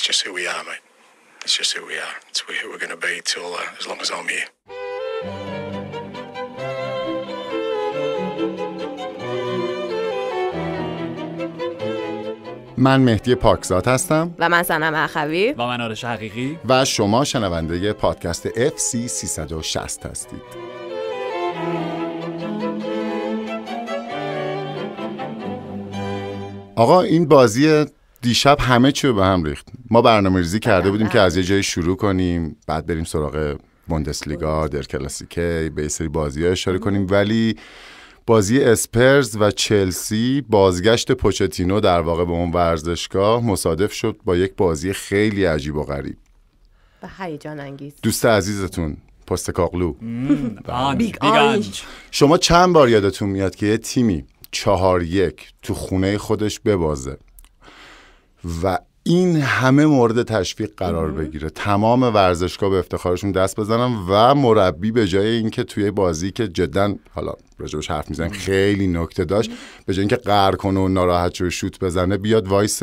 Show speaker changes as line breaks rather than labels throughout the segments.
It's just who we are, mate. It's just who we are. It's who we're going to be till uh, as long as I'm here.
من مهدی پاکزاد هستم
و من سنم اخوی
و من
آرش حقیقی
و شما شنونده پادکست FC 360 هستید. آقا این بازی دیشب همه چی به هم ریخت ما برنامه ریزی کرده بله، بودیم که بله. از یه جای شروع کنیم بعد بریم سراغ بوندسلیگا در کلاسیکه به سری بازی ها اشاره کنیم بله. ولی بازی اسپرز و چلسی بازگشت پوچتینو در واقع به اون ورزشگاه مصادف شد با یک بازی خیلی عجیب و غریب
و هیجان انگیز
دوست عزیزتون پست کاقلو شما چند بار یادتون میاد که یه تیمی چهار یک تو خونه خودش ببازه و این همه مورد تشویق قرار بگیره تمام ورزشگاه به افتخارشون دست بزنن و مربی به جای اینکه توی بازی که جدا حالا راجبش حرف میزنیم خیلی نکته داشت به جای اینکه قهر کنه و ناراحت شو شوت بزنه بیاد وایس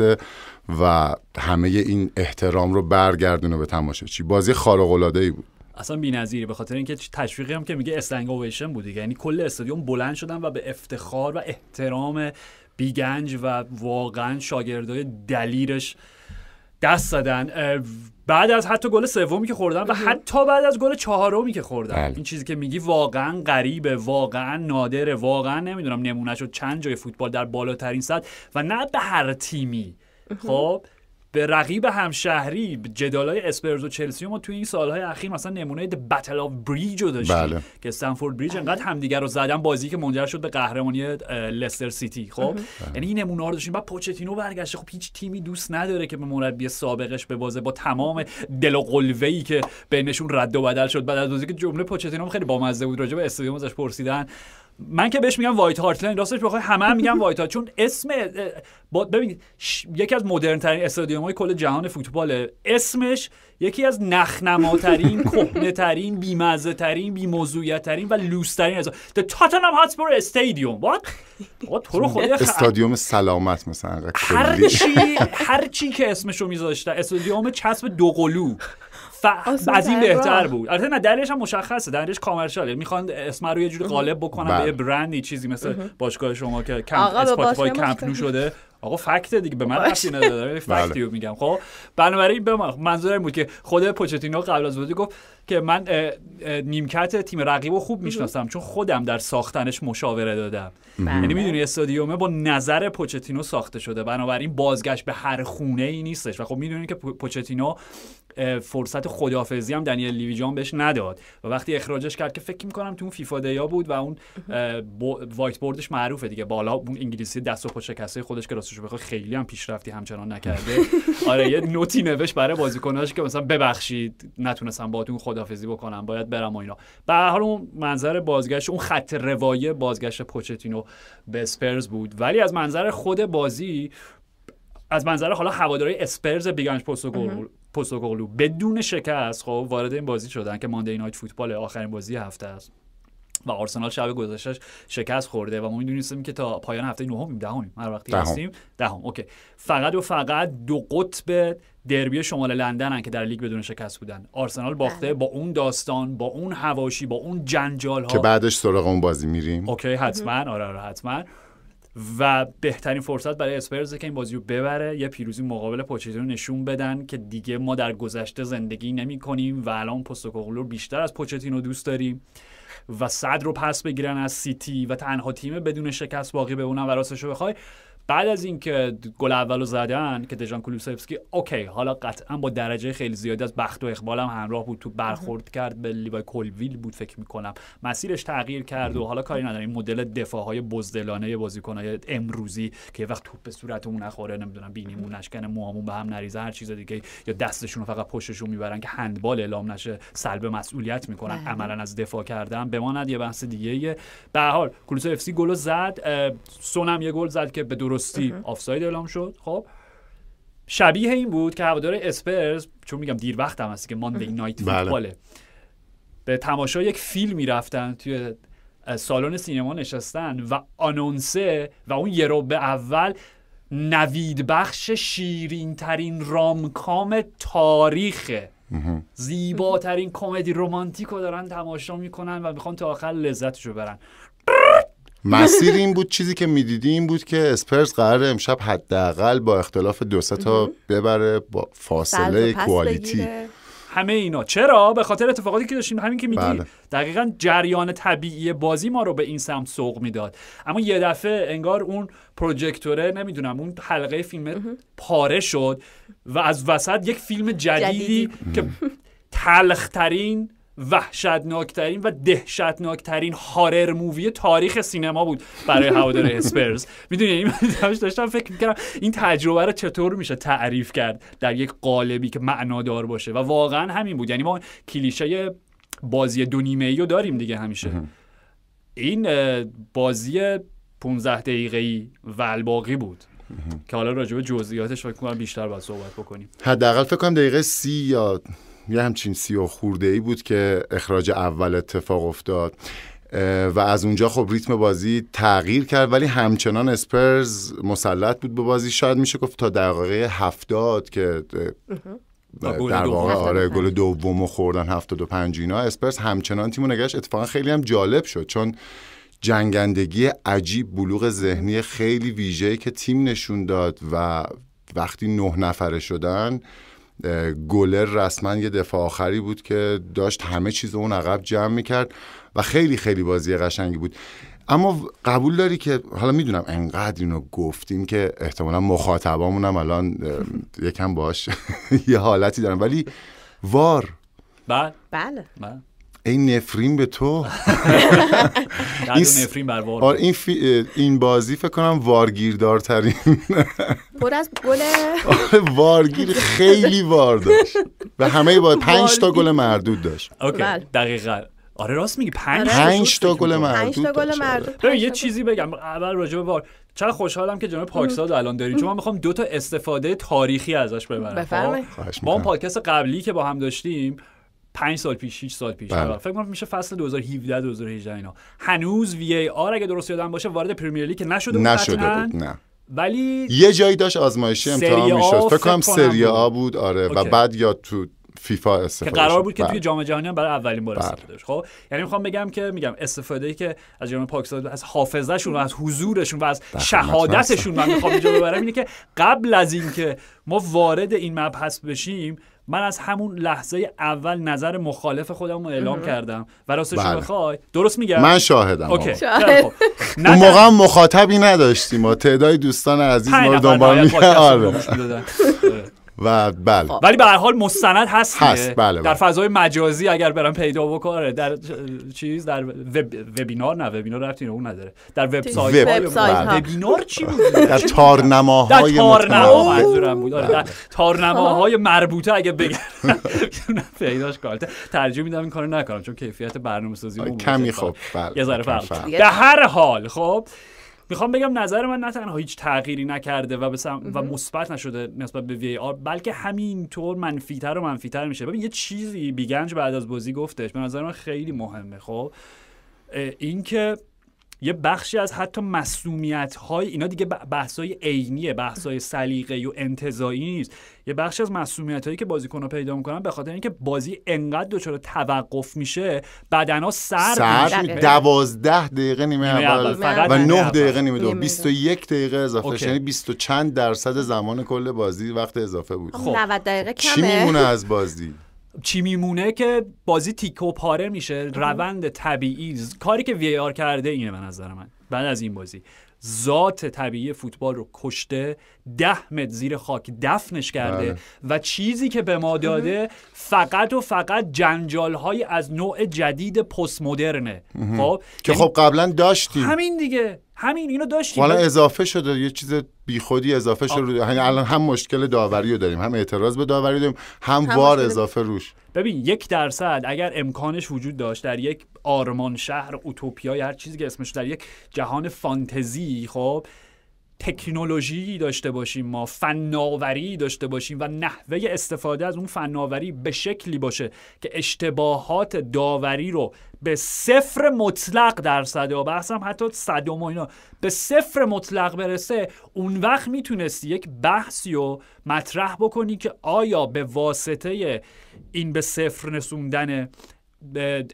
و همه این احترام رو برگردونه به چی بازی خارق العاده ای بود
اصلا بی‌نظیره به خاطر اینکه تشویقی هم که میگه استنگ اوویشن بود یعنی کل استادیوم بلند شدن و به افتخار و احترام بیگنج و واقعا شاگردای دلیرش دست دادن بعد از حتی گل سومی که خوردن و حتی بعد از گل چهارمی که خوردن بله. این چیزی که میگی واقعا غریبه واقعا نادره واقعا نمیدونم نمونهشو چند جای فوتبال در بالاترین سطح و نه به هر تیمی خب به رقیب همشهری های اسپرز و چلسی ما توی این سالهای اخیر مثلا نمونه بتل آف بریج رو داشتیم بله. که استنفورد بریج انقدر همدیگر رو زدن بازی که منجر شد به قهرمانی لستر سیتی خب یعنی این نمونه رو داشتیم بعد پوچتینو برگشته خب هیچ تیمی دوست نداره که به مربی سابقش ببازه با تمام دل و قلوه ای که بینشون رد و بدل شد بعد از که جمله پوچتینو خیلی بامزه بود راجع به استادیوم ازش پرسیدن من که بهش میگم وایت هارت راستش بخوای همه هم میگم وایت چون اسم ببین یکی از مدرن ترین استادیوم های کل جهان فوتباله اسمش یکی از نخنماترین کهنه ترین مزه ترین ترین و لوس ترین از تاتنهام هاتسپور استادیوم وات رو خدا استادیوم
سلامت مثلا هر چی
هر چی که اسمشو میذاشته استادیوم چسب دوقلو از این بهتر بود البته نه دلیلش هم مشخصه دلیلش کامرشاله میخوان اسم رو یه جوری قالب بکنن به بله. برندی چیزی مثل باشگاه شما که کمپ اسپاتیفای کمپ نو شده آقا فکت دیگه به من ربطی نداره فکتی بله. رو میگم خب بنابراین به من منظور این بود که خود پوچتینو قبل از بازی گفت که من اه اه نیمکت تیم رقیب رو خوب میشناسم چون خودم در ساختنش مشاوره دادم یعنی میدونی استادیومه با نظر پوچتینو ساخته شده بنابراین بازگشت به هر خونه ای نیستش و خب میدونی که پوچتینو فرصت خدافزی هم دنیل لیویجان بهش نداد و وقتی اخراجش کرد که فکر میکنم تو اون فیفا دیا بود و اون وایت بوردش معروفه دیگه بالا اون انگلیسی دست و پا شکسته خودش که راستش بخوای خیلی هم پیشرفتی همچنان نکرده آره یه نوتی نوش برای بازیکناش که مثلا ببخشید نتونستم باهاتون خدافزی بکنم باید برم و اینا به حال اون منظر بازگشت اون خط روایی بازگشت پوچتینو به اسپرز بود ولی از منظر خود بازی از منظر حالا هواداری اسپرز بیگانش پوسوگول پوسوگولو بدون شکست خب وارد این بازی شدن که ماندی نایت فوتبال آخرین بازی هفته است و آرسنال شب گذشتهش شکست خورده و ما میدونیم که تا پایان هفته نهم دهمیم هر وقتی ده هستیم دهم اوکی فقط و فقط دو قطب دربی شمال لندن که در لیگ بدون شکست بودن آرسنال باخته بله. با اون داستان با اون هواشی با اون جنجال ها که بعدش
سراغ اون بازی میریم
اوکی حتما آره آره حتما و بهترین فرصت برای اسپرز که این بازی رو ببره یه پیروزی مقابل پوچتینو نشون بدن که دیگه ما در گذشته زندگی نمی کنیم و الان پستوکوغلو بیشتر از پوچتینو دوست داریم و صد رو پس بگیرن از سیتی و تنها تیم بدون شکست باقی به اونم و راستش رو بخوای بعد از اینکه گل اولو زدن که دژان کلوسفسکی اوکی حالا قطعا با درجه خیلی زیادی از بخت و اقبال هم همراه بود تو برخورد کرد به لیوای کولویل بود فکر میکنم مسیرش تغییر کرد و حالا کاری نداره این مدل دفاعهای بزدلانه بازیکنهای امروزی که یه وقت توپ به صورت اون نخوره نمیدونم بینیمون نشکنه موهامون به هم نریزه هر چیز دیگه یا دستشون رو فقط پشتشون میبرن که هندبال اعلام نشه سلب مسئولیت میکنن بله. عملا از دفاع کردن بماند یه بحث دیگه به حال کلوسفسکی گل زد سونم یه گل زد که به درستی آفساید اعلام شد خب شبیه این بود که هوادار اسپرز چون میگم دیر وقت هم هستی که ماندی نایت فوتباله به تماشا یک فیلم میرفتن توی سالن سینما نشستن و آنونسه و اون یه رو به اول نوید بخش شیرین ترین رامکام تاریخه زیباترین کمدی رومانتیک رو دارن تماشا میکنن و میخوان تا آخر لذتشو برن
مسیر این بود چیزی که میدیدی این بود که اسپرس قرار امشب حداقل با اختلاف دو تا ببره با فاصله کوالیتی
همه اینا چرا به خاطر اتفاقاتی که داشتیم همین که میگی بله. دقیقا جریان طبیعی بازی ما رو به این سمت سوق میداد اما یه دفعه انگار اون پروژکتوره نمیدونم اون حلقه فیلم پاره شد و از وسط یک فیلم جدیدی, جدیدی. که تلخترین وحشتناکترین و دهشتناکترین هارر مووی تاریخ سینما بود برای هوادار اسپرز میدونی این داشتم فکر میکردم این تجربه رو چطور میشه تعریف کرد در یک قالبی که معنادار باشه و واقعا همین بود یعنی ما کلیشه بازی دو نیمه رو داریم دیگه همیشه این بازی 15 دقیقه ای بود که حالا راجع به جزئیاتش فکر بیشتر باید صحبت بکنیم
حداقل فکر کنم دقیقه سی یه همچین سی و خورده ای بود که اخراج اول اتفاق افتاد و از اونجا خب ریتم بازی تغییر کرد ولی همچنان اسپرز مسلط بود به بازی شاید میشه گفت تا دقیقه هفتاد که
در واقع آره
گل دومو خوردن هفتاد و پنج اینا اسپرز همچنان تیمو نگاش اتفاقا خیلی هم جالب شد چون جنگندگی عجیب بلوغ ذهنی خیلی ویژه‌ای که تیم نشون داد و وقتی نه نفره شدن گلر رسما یه دفاع آخری بود که داشت همه چیز اون عقب جمع میکرد و خیلی خیلی بازی قشنگی بود اما قبول داری که حالا میدونم انقدر اینو گفتیم که احتمالا مخاطبامون هم الان یکم باش یه حالتی دارم ولی وار
بله بله, بله.
این نفرین به تو این نفرین بر آره، این, این بازی فکر کنم وارگیردارترین
پر از گل آره، وارگیر
خیلی وار داشت و همه با پنج تا گل مردود داشت اوکی
بله. دقیقاً آره راست میگی آره. پنج, تا گل مردود داشت یه چیزی بگم اول راجع به وار چرا خوشحالم که جناب پاکساد الان داریم چون من میخوام دو تا استفاده تاریخی ازش ببرم خب، با اون پادکست قبلی که با هم داشتیم 5 سال پیش 6 سال پیش بله. فکر کنم میشه فصل 2017 2018 اینا هنوز وی ای آر اگه درست یادم باشه وارد پرمیر لیگ نشده بود نشده بود نه ولی
یه جایی داشت آزمایشی امتحان میشد فکر کنم سری آ بود آره و بعد یا تو فیفا استفاده که قرار بود که توی بله.
جام جهانی هم برای اولین بار بله. استفاده بشه خب یعنی میخوام بگم که میگم استفاده ای که از جام پاکستان از حافظهشون و از حضورشون و از شهادتشون من میخوام اینجا ببرم اینه که قبل از اینکه ما وارد این مبحث بشیم من از همون لحظه اول نظر مخالف خودم رو اعلام کردم و راستش بله. بخوای درست میگم من شاهدم شاهد. موقع
مخاطبی نداشتیم و تعدادی دوستان عزیز ما دنبال و بله خب. ولی
به هر حال مستند هست, هست. بله، در بله. فضای مجازی اگر برم پیدا بکنه در چیز در وبینار نه وبینار رفتین اون نداره در وبسایت بله. وبینار چی بود در تارنماهای در تارنما منظورم بود آره، در تارنماهای خب. مربوطه اگه بگم پیداش کارت ترجیح میدم این کارو نکنم چون کیفیت برنامه‌سازی آره، کمی خوب بله یه به هر حال خب میخوام بگم نظر من نه تنها هیچ تغییری نکرده و بسم و مثبت نشده نسبت به وی آر بلکه همینطور منفیتر و منفیتر میشه ببین یه چیزی بیگنج بعد از بازی گفتش به نظر من خیلی مهمه خب اینکه یه بخشی از حتی مسئولیت های اینا دیگه بحث های عینیه بحث های سلیقه و انتظایی نیست یه بخشی از مسئولیت هایی که بازیکن ها پیدا میکنن به خاطر اینکه بازی انقدر دچار توقف میشه بدنا سر میشه بله.
دوازده دقیقه نیمه, نیمه اول, و نه دقیقه نیمه و یک دقیقه اضافه یعنی و چند درصد زمان کل بازی وقت اضافه بود خب 90 دقیقه کمه چی میمونه از بازی
چی میمونه که بازی و پاره میشه روند طبیعی کاری که وی آر کرده اینه به نظر من بعد از این بازی ذات طبیعی فوتبال رو کشته ده متر زیر خاک دفنش کرده بله. و چیزی که به ما داده فقط و فقط جنجال های از نوع جدید پست مدرنه خب که یعنی خب
قبلا داشتیم
همین دیگه همین اینو داشتیم حالا اضافه
شده یه چیز بیخودی اضافه شده یعنی الان هم مشکل داوری رو داریم هم اعتراض به داوری داریم هم, وار اضافه روش
ببین یک درصد اگر امکانش وجود داشت در یک آرمان شهر اوتوپیا هر چیزی که اسمش در یک جهان فانتزی خب تکنولوژی داشته باشیم ما فناوری داشته باشیم و نحوه استفاده از اون فناوری به شکلی باشه که اشتباهات داوری رو به صفر مطلق درصد و بحثم حتی صد و اینا به صفر مطلق برسه اون وقت میتونستی یک بحثی رو مطرح بکنی که آیا به واسطه این به صفر نسوندن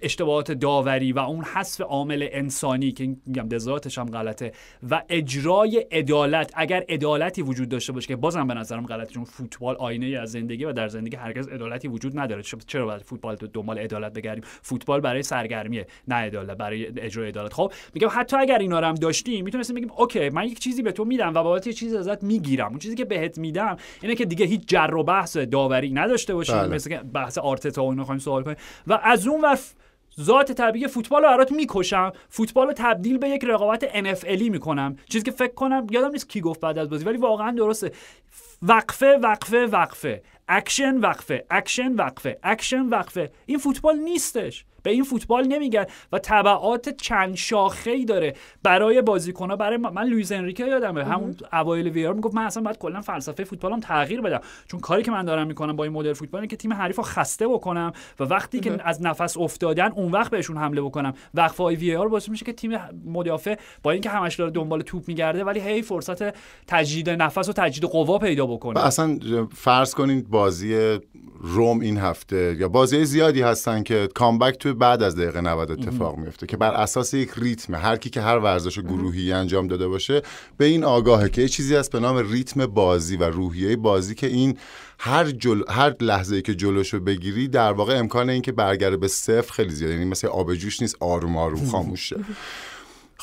اشتباهات داوری و اون حذف عامل انسانی که میگم دزارتش هم غلطه و اجرای عدالت اگر عدالتی وجود داشته باشه که بازم به نظرم غلطه چون فوتبال آینه از زندگی و در زندگی هرگز عدالتی وجود نداره چرا باید فوتبال دنبال عدالت بگردیم فوتبال برای سرگرمیه نه عدالت برای اجرای عدالت خب میگم حتی اگر اینا رو هم داشتیم میتونستیم بگیم اوکی من یک چیزی به تو میدم و بابت یه چیزی ازت میگیرم اون چیزی که بهت میدم اینه که دیگه هیچ جر و بحث داوری نداشته باشیم بله. مثل بحث آرتتا و اینا سوال کنیم و از اون و ذات طبیعی فوتبال رو برات میکشم فوتبال رو تبدیل به یک رقابت NFL میکنم چیزی که فکر کنم یادم نیست کی گفت بعد از بازی ولی واقعا درسته وقفه وقفه وقفه اکشن وقفه اکشن وقفه اکشن وقفه این فوتبال نیستش به این فوتبال نمیگن و تبعات چند شاخه ای داره برای بازیکن ها برای من لوئیس انریکه یادمه همون اوایل ویار میگفت من اصلا باید کلا فلسفه فوتبالم تغییر بدم چون کاری که من دارم میکنم با این مدل فوتبال که تیم حریف خسته بکنم و وقتی که از نفس افتادن اون وقت بهشون حمله بکنم وقفه های وی آر میشه که تیم مدافع با اینکه همش داره دنبال توپ میگرده ولی هی فرصت تجدید نفس و تجدید قوا پیدا بکنه
اصلا فرض کنید بازی روم این هفته یا بازی زیادی هستن که کامبک توی بعد از دقیقه 90 اتفاق میفته که بر اساس یک ریتم هر کی که هر ورزش گروهی انجام داده باشه به این آگاهه که یه چیزی هست به نام ریتم بازی و روحیه بازی که این هر هر لحظه ای که جلوشو بگیری در واقع امکان اینکه برگره به صفر خیلی زیاده یعنی مثل آب جوش نیست آروم آروم خاموشه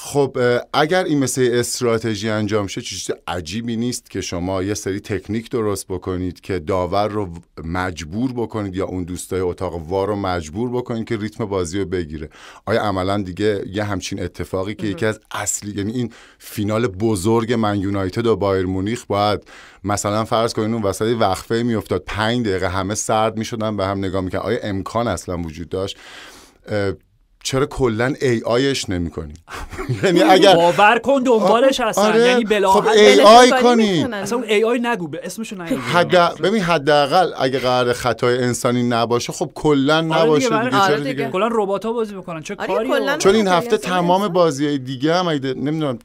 خب اگر این مثل استراتژی انجام شه چیز عجیبی نیست که شما یه سری تکنیک درست بکنید که داور رو مجبور بکنید یا اون دوستای اتاق وار رو مجبور بکنید که ریتم بازی رو بگیره آیا عملا دیگه یه همچین اتفاقی که یکی از اصلی یعنی این فینال بزرگ من یونایتد و بایر مونیخ باید مثلا فرض کنید اون وسط وقفه میافتاد پنج دقیقه همه سرد میشدن به هم نگاه میکردن آیا امکان اصلا وجود داشت چرا کلا ای آیش نمی کنی یعنی اگر باور
کن دنبالش هستن آره. یعنی بلا خب ای آی کنی اصلا ای آی نگو به اسمشو نگو
حد ببین حداقل اگه قرار خطای انسانی نباشه خب کلا آره نباشه دیگه چرا آره دیگه
کلا ربات ها بازی میکنن چه کاری چون این هفته تمام
بازی های دیگه هم نمیدونم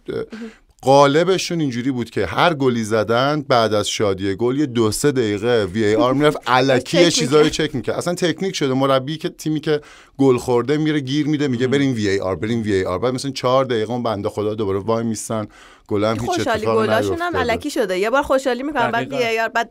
قالبشون اینجوری بود که هر گلی زدن بعد از شادی گل یه دو سه دقیقه وی ای آر میرفت الکی چیزایی چک میکرد اصلا تکنیک شده مربی که تیمی که گل خورده میره گیر میده میگه بریم وی ای آر بریم وی ای آر بعد مثلا چهار دقیقه اون بنده خدا دوباره وای میستن گلم هیچ اتفاقی هم الکی
شده یه بار خوشحالی میکنن بعد وی ای آر بعد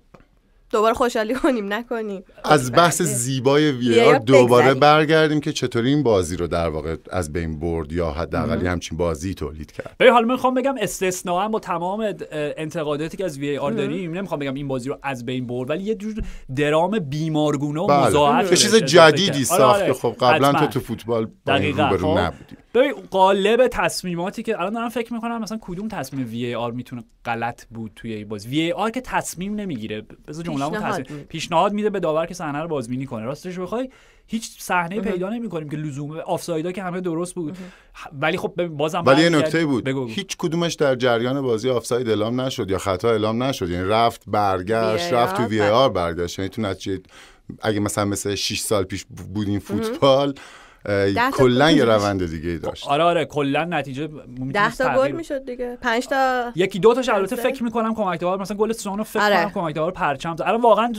دوباره خوشحالی کنیم نکنیم از بله. بحث
زیبای وی دوباره برگردیم که چطوری این بازی رو در واقع از بین برد یا حداقل همچین بازی تولید کرد
ببین حالا میخوام بگم استثناا و تمام انتقاداتی که از وی آر داریم نمیخوام بگم این بازی رو از بین برد ولی یه جور درام بیمارگونه و بله. یه چیز جدیدی آره، آره. ساخت که خب قبلا تو تو فوتبال دقیقاً خب. نبودی ببین قالب تصمیماتی که الان دارم فکر میکنم مثلا کدوم تصمیم وی ای آر میتونه غلط بود توی این بازی وی ای آر که تصمیم نمیگیره بذار جمله تصمیم پیشنهاد میده به داور که صحنه رو بازبینی کنه راستش بخوای هیچ صحنه پیدا نمیکنیم که لزوم آفسایدا که همه درست بود ولی خب بازم ولی یه نکته بود
هیچ کدومش در جریان بازی آفساید اعلام نشد یا خطا اعلام نشد یعنی رفت برگشت رفت تو وی آر برگشت یعنی تو نتیجه اگه مثلا مثل 6 سال پیش بود فوتبال کلا یه روند دیگه ای داشت
آره آره کلا نتیجه 10 تا گل
میشد دیگه 5
تا یکی دو تاش البته فکر میکنم کمک داور مثلا گل سانو فکر آره. کنم کمک داور پرچم الان واقعا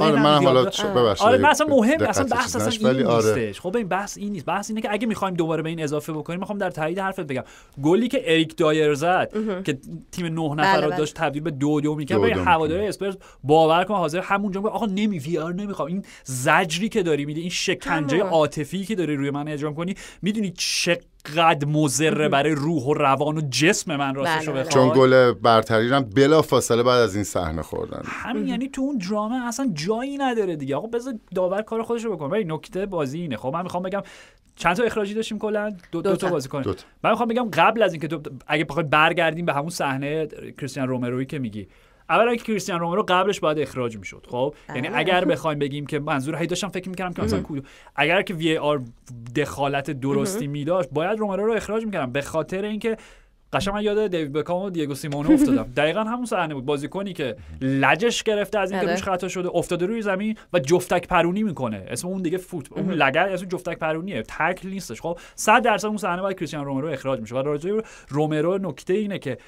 آره من حالا ببخشید آره مثلا مهم اصلا بحث اصلا این آره. نیستش خب این بحث این نیست بحث اینه که اگه میخوایم دوباره به این اضافه بکنیم میخوام در تایید حرفت بگم گلی که اریک دایر زد که تیم نه نفر بله، رو بله. داشت تبدیل به دو دو میکرد به هواداری اسپرز باور کن حاضر همونجا آقا نمی وی آر نمیخوام این زجری که داری میده این شکنجه عاطفی که داری روی من اجرام کنی میدونی چقدر مزره برای روح و روان و جسم من راستش بله, بله. چون گل
برتری هم بلا فاصله بعد از این صحنه خوردن همین
یعنی تو اون دراما اصلا جایی نداره دیگه آقا بذار داور کار خودش رو بکنه ولی نکته بازی اینه خب من میخوام بگم چند تا اخراجی داشتیم کلا دو, دو, تا بازی کنیم من میخوام بگم قبل از اینکه اگه بخواد برگردیم به همون صحنه کریستیان رومروی که میگی اولا که کریستیانو رومرو قبلش باید اخراج میشد خب یعنی بله. اگر بخوایم بگیم که منظور هی داشتم فکر میکردم که مثلا اگر که وی آر دخالت درستی میداشت باید رومرو رو اخراج میکردم به خاطر اینکه قشنگ من یاد دیوید بکام و دیگو سیمونه افتادم دقیقا همون صحنه بود بازیکنی که لجش گرفته از اینکه آره. روش خطا شده افتاده روی زمین و جفتک پرونی میکنه اسم اون دیگه فوت اون لگد اسم جفتک پرونیه تکل نیستش خب 100 درصد اون صحنه باید کریستیانو رومرو اخراج میشه و رومرو نکته اینه که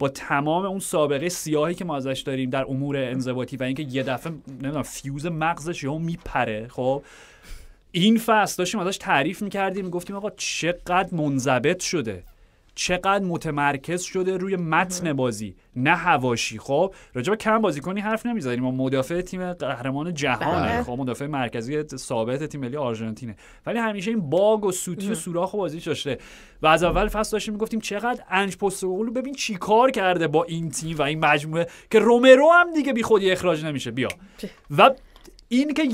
با تمام اون سابقه سیاهی که ما ازش داریم در امور انضباطی و اینکه یه دفعه نمیدونم فیوز مغزش یهو میپره خب این فصل داشتیم ازش تعریف میکردیم میگفتیم آقا چقدر منضبط شده چقدر متمرکز شده روی متن بازی نه هواشی خب راجب کم کنی حرف نمیزنیم ما مدافع تیم قهرمان جهانه بله. خب مدافع مرکزی ثابت تیم ملی آرژانتینه ولی همیشه این باگ و سوتی و سوراخ بازی داشته و از اول فصل داشتیم میگفتیم چقدر انج پستوگلو ببین چیکار کرده با این تیم و این مجموعه که رومرو هم دیگه بی خودی اخراج نمیشه بیا و این که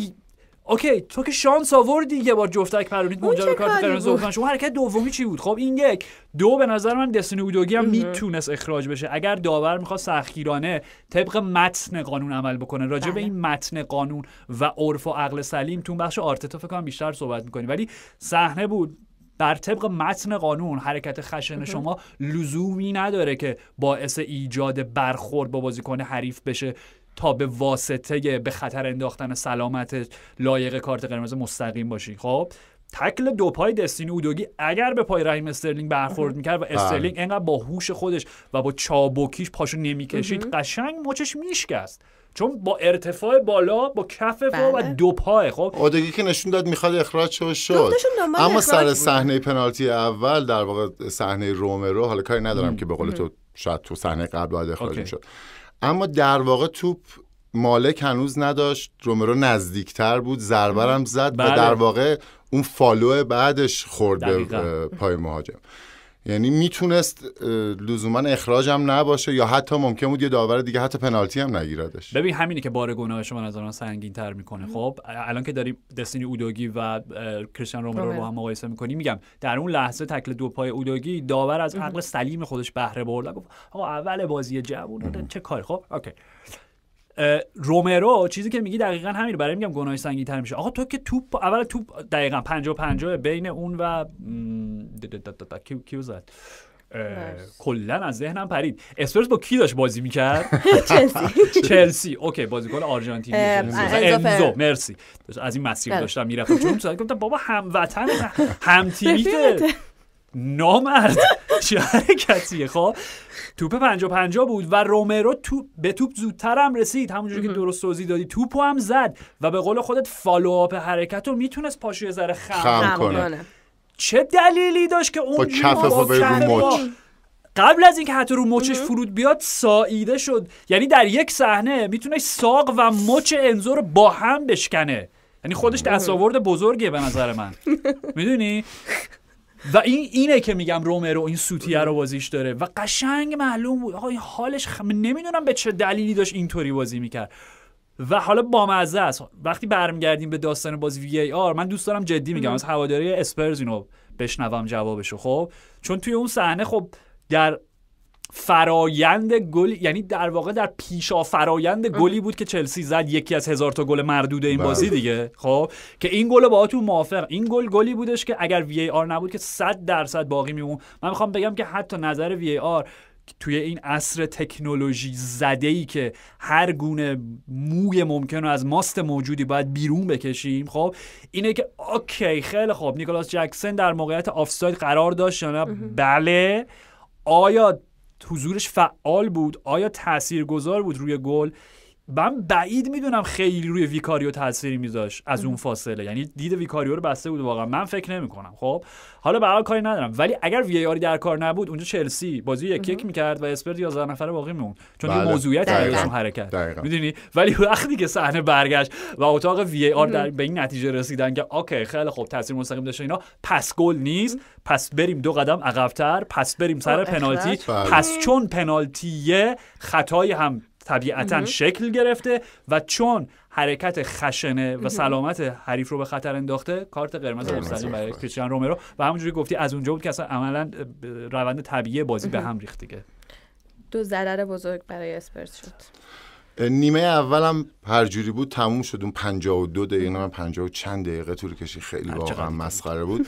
اوکی تو که شانس آوردی یه بار جفتک پرونید اونجا به کارت قرمز شما حرکت دومی چی بود خب این یک دو به نظر من دسنی اودوگی هم میتونست اخراج بشه اگر داور میخواد سختگیرانه طبق متن قانون عمل بکنه راجع به بله. این متن قانون و عرف و عقل سلیم تو بخش آرتتا فکر کنم بیشتر صحبت میکنیم ولی صحنه بود بر طبق متن قانون حرکت خشن شما لزومی نداره که باعث ایجاد برخورد با بازیکن حریف بشه تا به واسطه به خطر انداختن سلامت لایق کارت قرمز مستقیم باشی خب تکل دو پای دستین اودوگی اگر به پای رحیم استرلینگ برخورد میکرد و بله. استرلینگ انقدر با هوش خودش و با چابکیش پاشو نمیکشید قشنگ مچش میشکست چون با ارتفاع بالا با کف پا و بله. دو پای خب اودگی که نشون داد میخواد اخراج شد شد اما سر صحنه
پنالتی اول در واقع صحنه رومرو حالا کاری ندارم که به قول تو شاید تو صحنه قبل باید اخراج شد اما در واقع توپ مالک هنوز نداشت رومرو نزدیکتر بود زربرم زد و بله. در واقع اون فالو بعدش خورد پای مهاجم یعنی میتونست لزوما اخراج هم نباشه یا حتی ممکن بود یه داور دیگه حتی پنالتی هم نگیردش
ببین همینه که بار گناه شما نظر من سنگین تر میکنه خب الان که داریم دستینی اودوگی و کریستیان رومرو رو با هم مقایسه میکنی میگم در اون لحظه تکل دو پای اودوگی داور از عقل سلیم خودش بهره برد گفت آقا اول بازی جوون چه کار خب اوکی رومرو چیزی که میگی دقیقا همین برای میگم گناه سنگی تر میشه آقا تو که توپ اول توپ دقیقا 50 50 بین اون و کیو زد کلا از ذهنم پرید اسپرس با کی داشت بازی میکرد چلسی چلسی اوکی بازیکن آرژانتینی انزو مرسی از این مسیر بله. داشتم میرفتم چون گفتم بابا هموطن هم نامرد حرکتیه خب توپ پنجا پنجا بود و رومرو تو به توپ زودتر هم رسید همونجوری که درست توضیح دادی توپو هم زد و به قول خودت فالوآپ حرکت رو میتونست پاشو یه ذره خم, کنه چه دلیلی داشت که اون قبل از اینکه حتی رو مچش فرود بیاد ساییده شد یعنی در یک صحنه میتونه ساق و مچ انزو رو با هم بشکنه یعنی خودش دستاورد بزرگیه به نظر من میدونی و این اینه که میگم رومرو این سوتیه رو بازیش داره و قشنگ معلوم بود آقا این حالش خ... نمیدونم به چه دلیلی داشت اینطوری بازی میکرد و حالا بامزه است وقتی برمیگردیم به داستان بازی وی ای آر من دوست دارم جدی میگم از هواداری اسپرز اینو بشنوم جوابشو خب چون توی اون صحنه خب در فرایند گل یعنی در واقع در پیشا فرایند گلی بود که چلسی زد یکی از هزار تا گل مردود این بله. بازی دیگه خب که این گل باهاتون موافق این گل گلی بودش که اگر وی آر نبود که 100 درصد باقی میمون من میخوام بگم که حتی نظر وی آر توی این عصر تکنولوژی زده ای که هر گونه موی ممکن از ماست موجودی باید بیرون بکشیم خب اینه که اوکی خیلی خوب نیکلاس جکسن در موقعیت آفساید قرار داشت بله آیا حضورش فعال بود آیا تاثیرگذار بود روی گل من بعید میدونم خیلی روی ویکاریو تاثیری میذاشت از اون فاصله یعنی دید ویکاریو رو بسته بود واقعا من فکر نمی کنم خب حالا به کاری ندارم ولی اگر وی در کار نبود اونجا چلسی بازی یک یک میکرد و اسپرت 11 نفره باقی میمون چون بله. موضوعیت اون حرکت میدونی ولی وقتی که صحنه برگشت و اتاق وی در به این نتیجه رسیدن که اوکی خیلی خب تاثیر مستقیم داشته اینا پس گل نیست پس بریم دو قدم عقبتر پس بریم سر خب، پنالتی بله. پس چون پنالتیه خطای هم طبیعتا شکل گرفته و چون حرکت خشنه و سلامت حریف رو به خطر انداخته کارت قرمز مستقیم برای خب. کریستیان رومرو و همونجوری گفتی از اونجا بود که اصلا عملا روند طبیعی بازی به هم ریخت دیگه
دو ضرر بزرگ برای اسپرس
شد نیمه اولم هر جوری بود تموم شد اون 52 دقیقه من 50 چند دقیقه طول کشید خیلی واقعا مسخره بود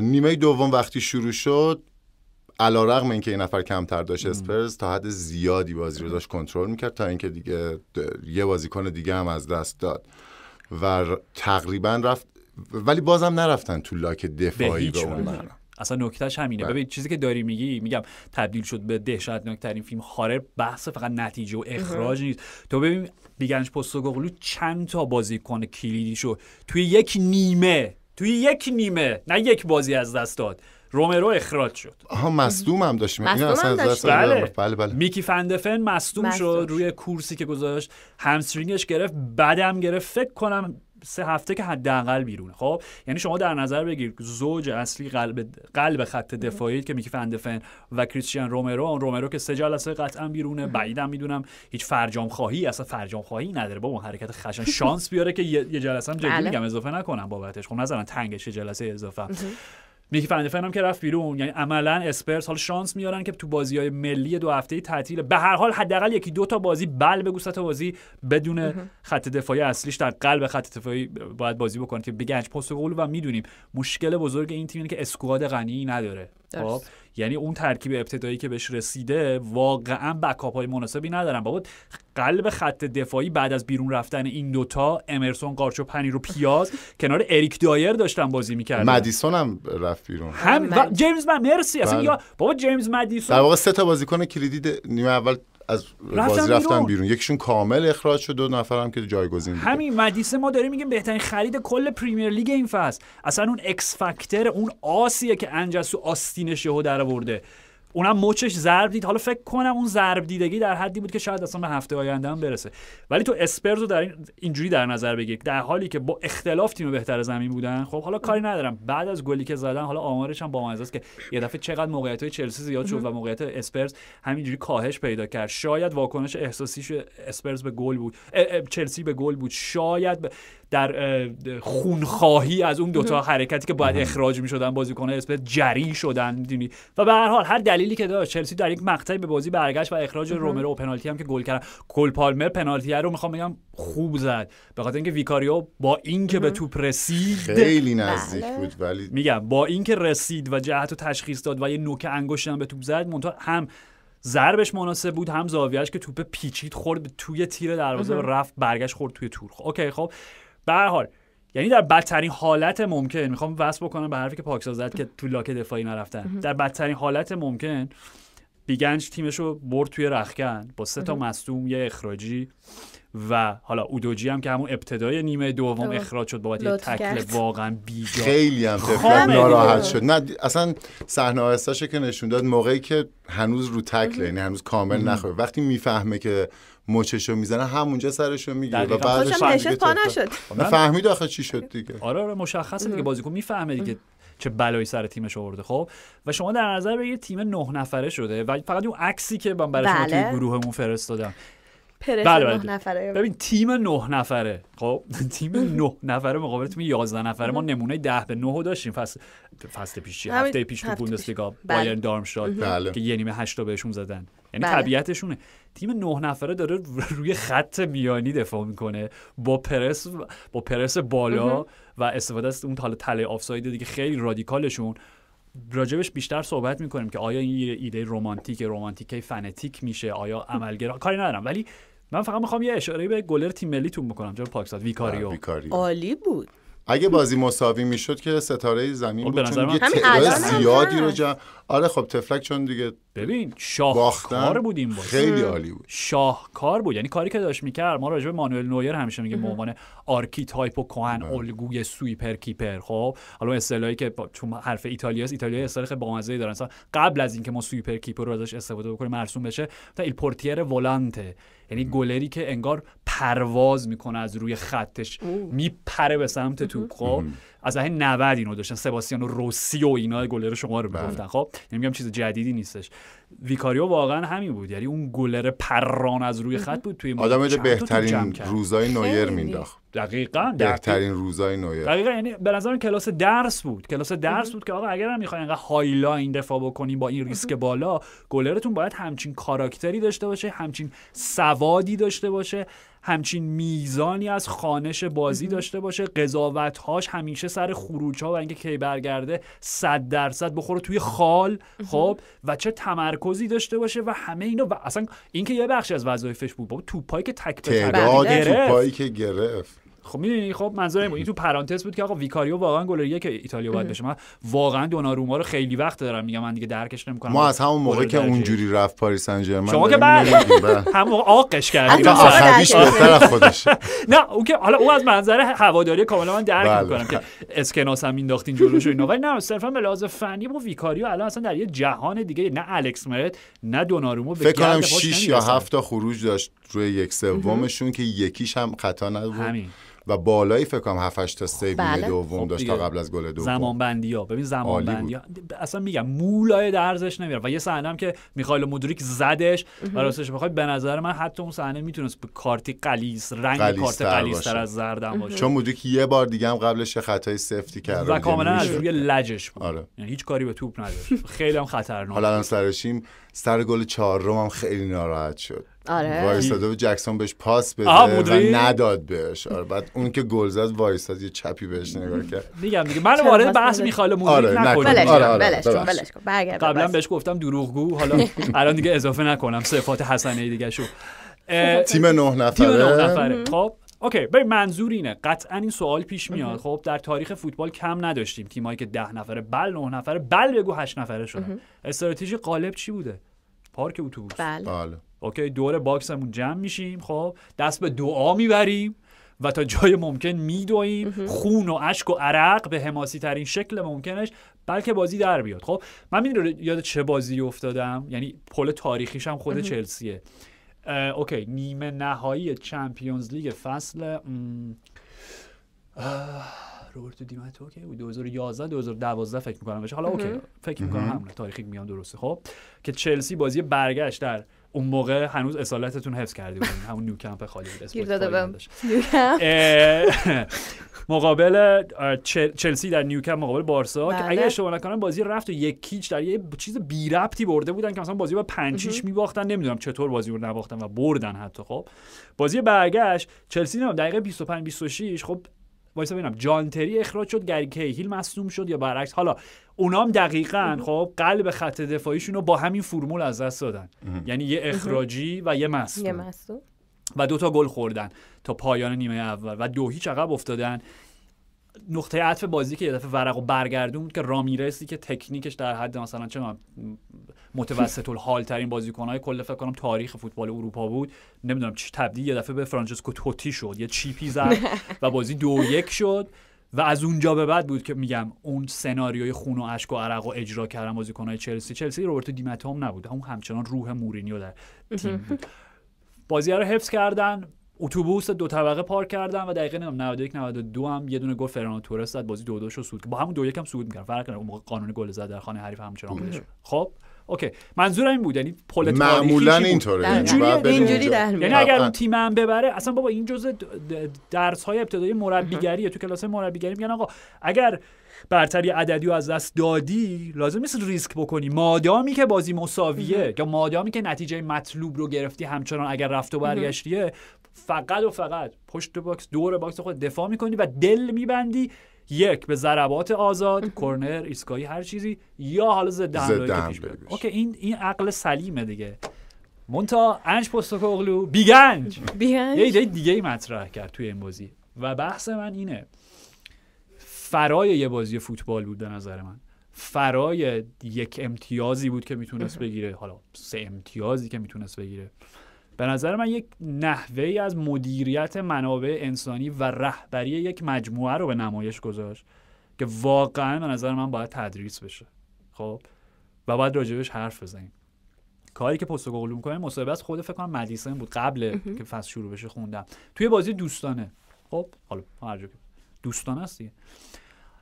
نیمه دوم وقتی شروع شد علیرغم اینکه این نفر کمتر داشت اسپرز تا حد زیادی بازی رو داشت کنترل میکرد تا اینکه دیگه یه بازیکن دیگه هم از دست داد و تقریبا رفت ولی بازم نرفتن تو لاک دفاعی به, اون
اصلا نکتهش همینه بله. ببین چیزی که داری میگی میگم تبدیل شد به ترین فیلم خاره بحث فقط نتیجه و اخراج نیست تو ببین بیگنج پستوگوغلو چند تا بازیکن شو توی یک نیمه توی یک نیمه نه یک بازی از دست داد رومرو اخراج شد آها مصدوم هم داشت آره. بله. بله، بله. میکی فندفن مصدوم شد روی کورسی که گذاشت همسترینگش گرفت بعدم گرفت فکر کنم سه هفته که حداقل بیرونه خب یعنی شما در نظر بگیر زوج اصلی قلب قلب خط دفاعی که میکی فندفن و کریستیان رومرو اون رومرو که سه جلسه قطعا بیرونه بعیدم میدونم هیچ فرجام خواهی اصلا فرجام خواهی نداره با اون حرکت خشن شانس بیاره که یه جلسه هم جدی میگم اضافه نکنم بابتش خب مثلا تنگش جلسه اضافه یکی هم که رفت بیرون یعنی عملا اسپرس حال شانس میارن که تو بازی های ملی دو هفته تعطیل به هر حال حداقل یکی دو تا بازی بل به بازی بدون خط دفاعی اصلیش در قلب خط دفاعی باید بازی بکنه که بگنج پاس گل و میدونیم مشکل بزرگ این تیم اینه که اسکواد غنی نداره خب یعنی اون ترکیب ابتدایی که بهش رسیده واقعا بکاپ های مناسبی ندارن بابا قلب خط دفاعی بعد از بیرون رفتن این دوتا امرسون قارچو پنی رو پیاز کنار اریک دایر داشتن بازی میکردن
مدیسون هم رفت بیرون
هم جیمز من مرسی بله. یا بابا جیمز مدیسون در واقع سه
تا بازیکن کلیدی نیمه اول از بازی رفتن, بیرون یکیشون کامل اخراج شد دو نفر هم که جایگزین
همین مدیسه ما داریم میگیم بهترین خرید کل پریمیر لیگ این فصل اصلا اون اکس فاکتور اون آسیه که انجسو آستینش یهو درآورده اونم مچش ضرب دید حالا فکر کنم اون ضرب دیدگی در حدی بود که شاید اصلا به هفته آینده هم برسه ولی تو اسپرز رو در این اینجوری در نظر بگیر در حالی که با اختلاف تیم بهتر زمین بودن خب حالا کاری ندارم بعد از گلی که زدن حالا آمارش هم با است که یه دفعه چقدر موقعیت های چلسی زیاد شد و موقعیت اسپرز همینجوری کاهش پیدا کرد شاید واکنش احساسیش اسپرز به گل بود چلسی به گل بود شاید در خونخواهی از اون دوتا حرکتی که باید اخراج بازی کنه اسپرت جری شدن دیمی و به هر حال هر دلیلی که داشت چلسی در یک مقطعی به بازی برگشت و اخراج رومرو و پنالتی هم که گل کرد کل پالمر پنالتی رو میخوام بگم خوب زد به خاطر اینکه ویکاریو با اینکه به توپ رسید خیلی بله. نزدیک بود ولی میگم با اینکه رسید و جهت و تشخیص داد و یه نوک انگشت هم به توپ زد منتها هم ضربش مناسب بود هم زاویهش که توپ پیچید خورد توی تیر دروازه و رفت برگشت خورد توی تور خب، اوکی خب به حال یعنی در بدترین حالت ممکن میخوام وصل بکنم به حرفی که پاکسازد زد که تو لاک دفاعی نرفتن در بدترین حالت ممکن بیگنج تیمش رو برد توی رخکن با سه تا مصدوم یه اخراجی و حالا اودوجی هم که همون ابتدای نیمه دوم اخراج شد بابت یه تکل واقعا بیجا خیلی هم تفلک ناراحت شد
نه اصلا صحنه آهسته‌شو که نشون داد موقعی که هنوز رو تکل یعنی هنوز کامل نخوره وقتی میفهمه که مچشو میزنه همونجا سرشو میگیره و بعدش نشد پا خب، نشد فهمید
آخه چی شد دیگه آره آره مشخصه دیگه بازیکن میفهمه دیگه چه بلایی سر تیمش آورده خب و شما در نظر بگیرید تیم نه نفره شده و فقط اون عکسی که من برای شما توی بله. گروهمون فرستادم بله بله نفره ببین تیم نه نفره خب تیم نه نفره مقابل تیم 11 نفره ما نمونه 10 به 9 داشتیم فصل فصل پیش هفته پیش تو بوندسلیگا بله. بایرن دارمشتاد بله. که یه نیمه 8 بهشون زدن یعنی طبیعتشونه تیم نه نفره داره روی خط میانی دفاع میکنه با پرس با پرس بالا و استفاده از اون حالا تله آفساید دیگه خیلی رادیکالشون راجبش بیشتر صحبت میکنیم که آیا این ایده رمانتیک رمانتیک فنتیک میشه آیا عملگرا کاری ندارم ولی من فقط میخوام یه اشاره به گلر تیم ملیتون بکنم چون پاکستان ویکاریو عالی بود
اگه بازی مساوی میشد که ستاره زمین خب، بود تعداد زیادی رو
آره خب تفلک چون دیگه ببین شاهکار بود این خیلی عالی بود شاهکار بود یعنی کاری که داشت میکرد ما راجع به مانوئل نویر همیشه میگه به عنوان تایپ و کهن الگوی سویپر کیپر خب حالا اصطلاحی که چون حرف ایتالیاس ایتالیا اصطلاح خیلی بامزه‌ای دارن قبل از اینکه ما سویپر کیپر رو ازش استفاده بکنیم مرسوم بشه تا ایل پورتیر ولانته یعنی گلری که انگار پرواز میکنه از روی خطش میپره به سمت توپ خب از دهه 90 اینو داشتن سباستیانو روسی و اینا گلر شما رو گفتن بله. خب یعنی میگم چیز جدیدی نیستش ویکاریو واقعا همین بود یعنی اون گلر پران از روی خط بود توی آدم بهترین روزای نویر مینداخت دقیقا بهترین
روزای نویر دقیقا
یعنی به نظر کلاس درس بود کلاس درس بود که آقا اگر هم میخواین انقدر هایلاین دفاع بکنیم با این ریسک بالا گلرتون باید همچین کاراکتری داشته باشه همچین سوادی داشته باشه همچین میزانی از خانش بازی داشته باشه هاش همیشه سر خروج ها و اینکه کی برگرده صد درصد بخوره توی خال خب و چه تمرکزی داشته باشه و همه اینو و اصلا اینکه یه بخشی از وظایفش بود با توپایی که تک به توپایی
که گرفت
خب میدونی خب بود این تو پرانتز بود که آقا ویکاریو واقعا گلریه که ایتالیا باید بشه من واقعا دوناروما رو خیلی وقت دارم میگم من دیگه درکش نمیکنم ما از همون موقع که اونجوری
رفت پاریس سن ژرمن شما که بعد بله. بله.
هم موقع کرد. کردی آخریش بهتر خودش نه او که حالا او از منظر هواداری کاملا من درک بله. میکنم که اسکناس هم مینداختین جلوش اینا ولی نه صرفا به لحاظ فنی با ویکاریو الان اصلا در یه جهان دیگه نه الکس مرت نه دوناروما فکر کنم 6 یا 7
تا خروج داشت روی یک سومشون که یکیش هم خطا نبود و بالای فکر کنم 7 8 تا سیو بله. دوم خب داشت تا قبل از گل دوم زمان
بندی ببین زمان بندی اصلا میگم مولای درزش نمیره و یه صحنه هم که میخائیل مودریک زدش و راستش بخوای به نظر من حتی اون صحنه میتونست به کارتی قلیس رنگ کارت قلیس تر از زردم باشه چون
مودریک یه بار دیگه هم قبلش خطای سفتی کرد و کاملا یعنی از روی
لجش بود آره. یعنی هیچ کاری به توپ نداشت خیلی هم خطرناک حالا الان
سرشیم سر گل چهارم هم خیلی ناراحت شد آره وایساده جکسون بهش پاس بده و نداد بهش آره بعد اون که گل زد از یه چپی بهش نگاه کرد
میگم دیگه من وارد بحث میخائیل مودریک
نکنم آره آره, آره،
قبلا بهش گفتم دروغگو حالا الان دیگه اضافه نکنم صفات حسنه دیگه شو تیم نه نفره خب اوکی ببین منظور اینه قطعا این سوال پیش میاد خب در تاریخ فوتبال کم نداشتیم تیمایی که ده نفره بل نه نفره بل بگو هشت نفره شدن استراتژی قالب چی بوده پارک اتوبوس بله, بله. اوکی دور باکسمون جمع میشیم خب دست به دعا میبریم و تا جای ممکن میدویم خون و اشک و عرق به حماسی ترین شکل ممکنش بلکه بازی در بیاد خب من میدونم یاد چه بازی افتادم یعنی پل تاریخیش هم خود چلسیه اوکی نیمه نهایی چمپیونز لیگ فصل روبرتو 2011 2012 فکر میکنم بشه حالا اوکی فکر میکنم همونه تاریخی میان درسته خب که چلسی بازی برگشت در اون موقع هنوز اصالتتون حفظ کردی بودین همون نیوکمپ خالی بود مقابل چلسی در نیوکمپ مقابل بارسا که بله. اگه اشتباه نکنم بازی رفت و یک کیچ در یه چیز بی ربطی برده بودن که مثلا بازی با پنچیش میباختن نمیدونم چطور بازی رو نباختن و بردن حتی خب بازی برگشت چلسی نه دقیقه 25 26 خب وایسا ببینم جان تری اخراج شد گری کیهیل مصدوم شد یا برعکس حالا اونام دقیقا خب قلب خط دفاعیشون رو با همین فرمول از دست دادن یعنی یه اخراجی و یه مصدوم و دو تا گل خوردن تا پایان نیمه اول و دو هیچ عقب افتادن نقطه عطف بازی که یه دفعه ورق و برگردون که رامیرسی که تکنیکش در حد مثلا چه متوسط الحال ترین های کل فکر کنم تاریخ فوتبال اروپا بود نمیدونم چی تبدیل یه دفعه به فرانچسکو توتی شد یه چیپی زد و بازی دو یک شد و از اونجا به بعد بود که میگم اون سناریوی خون و اشک و عرق و اجرا کردن های چلسی چلسی روبرتو دیمتا هم نبود اون همچنان روح مورینیو در تیم بود بازی رو حفظ کردن اتوبوس دو طبقه پارک کردن و دقیقه نمیدونم 91 92 هم یه دونه گل فرناندو تورس زد بازی دو 2 شد سود با همون دو 1 هم سود می‌کرد فرق اون موقع قانون گل زد در خانه حریف همچنان بوده شد خب اوکی منظورم این بود یعنی پل معمولا اینطوره یعنی اینجوری یعنی اگر اون تیم هم ببره اصلا بابا این جزء درس های ابتدایی مربیگریه تو کلاس مربیگری میگن یعنی آقا اگر برتری عددی رو از دست دادی لازم نیست ریسک بکنی مادامی که بازی مساویه یا مادامی که نتیجه مطلوب رو گرفتی همچنان اگر رفت و برگشتیه فقط و فقط پشت باکس دور باکس خود دفاع میکنی و دل میبندی یک به ضربات آزاد کرنر ایسکایی هر چیزی یا حالا ضد حمله اوکی این این عقل سلیمه دیگه مونتا انج پستوکوغلو بیگنج بیگنج یه ایده دیگه ای مطرح کرد توی این بازی و بحث من اینه فرای یه بازی فوتبال بود به نظر من فرای یک امتیازی بود که میتونست بگیره حالا سه امتیازی که میتونست بگیره به نظر من یک نحوه ای از مدیریت منابع انسانی و رهبری یک مجموعه رو به نمایش گذاشت که واقعا به نظر من باید تدریس بشه خب و باید راجبش حرف بزنیم کاری که پست گل میکنه مصاحبه از خود فکر کنم مدیسن بود قبل که فصل شروع بشه خوندم توی بازی دوستانه خب حالا هر دوستانه است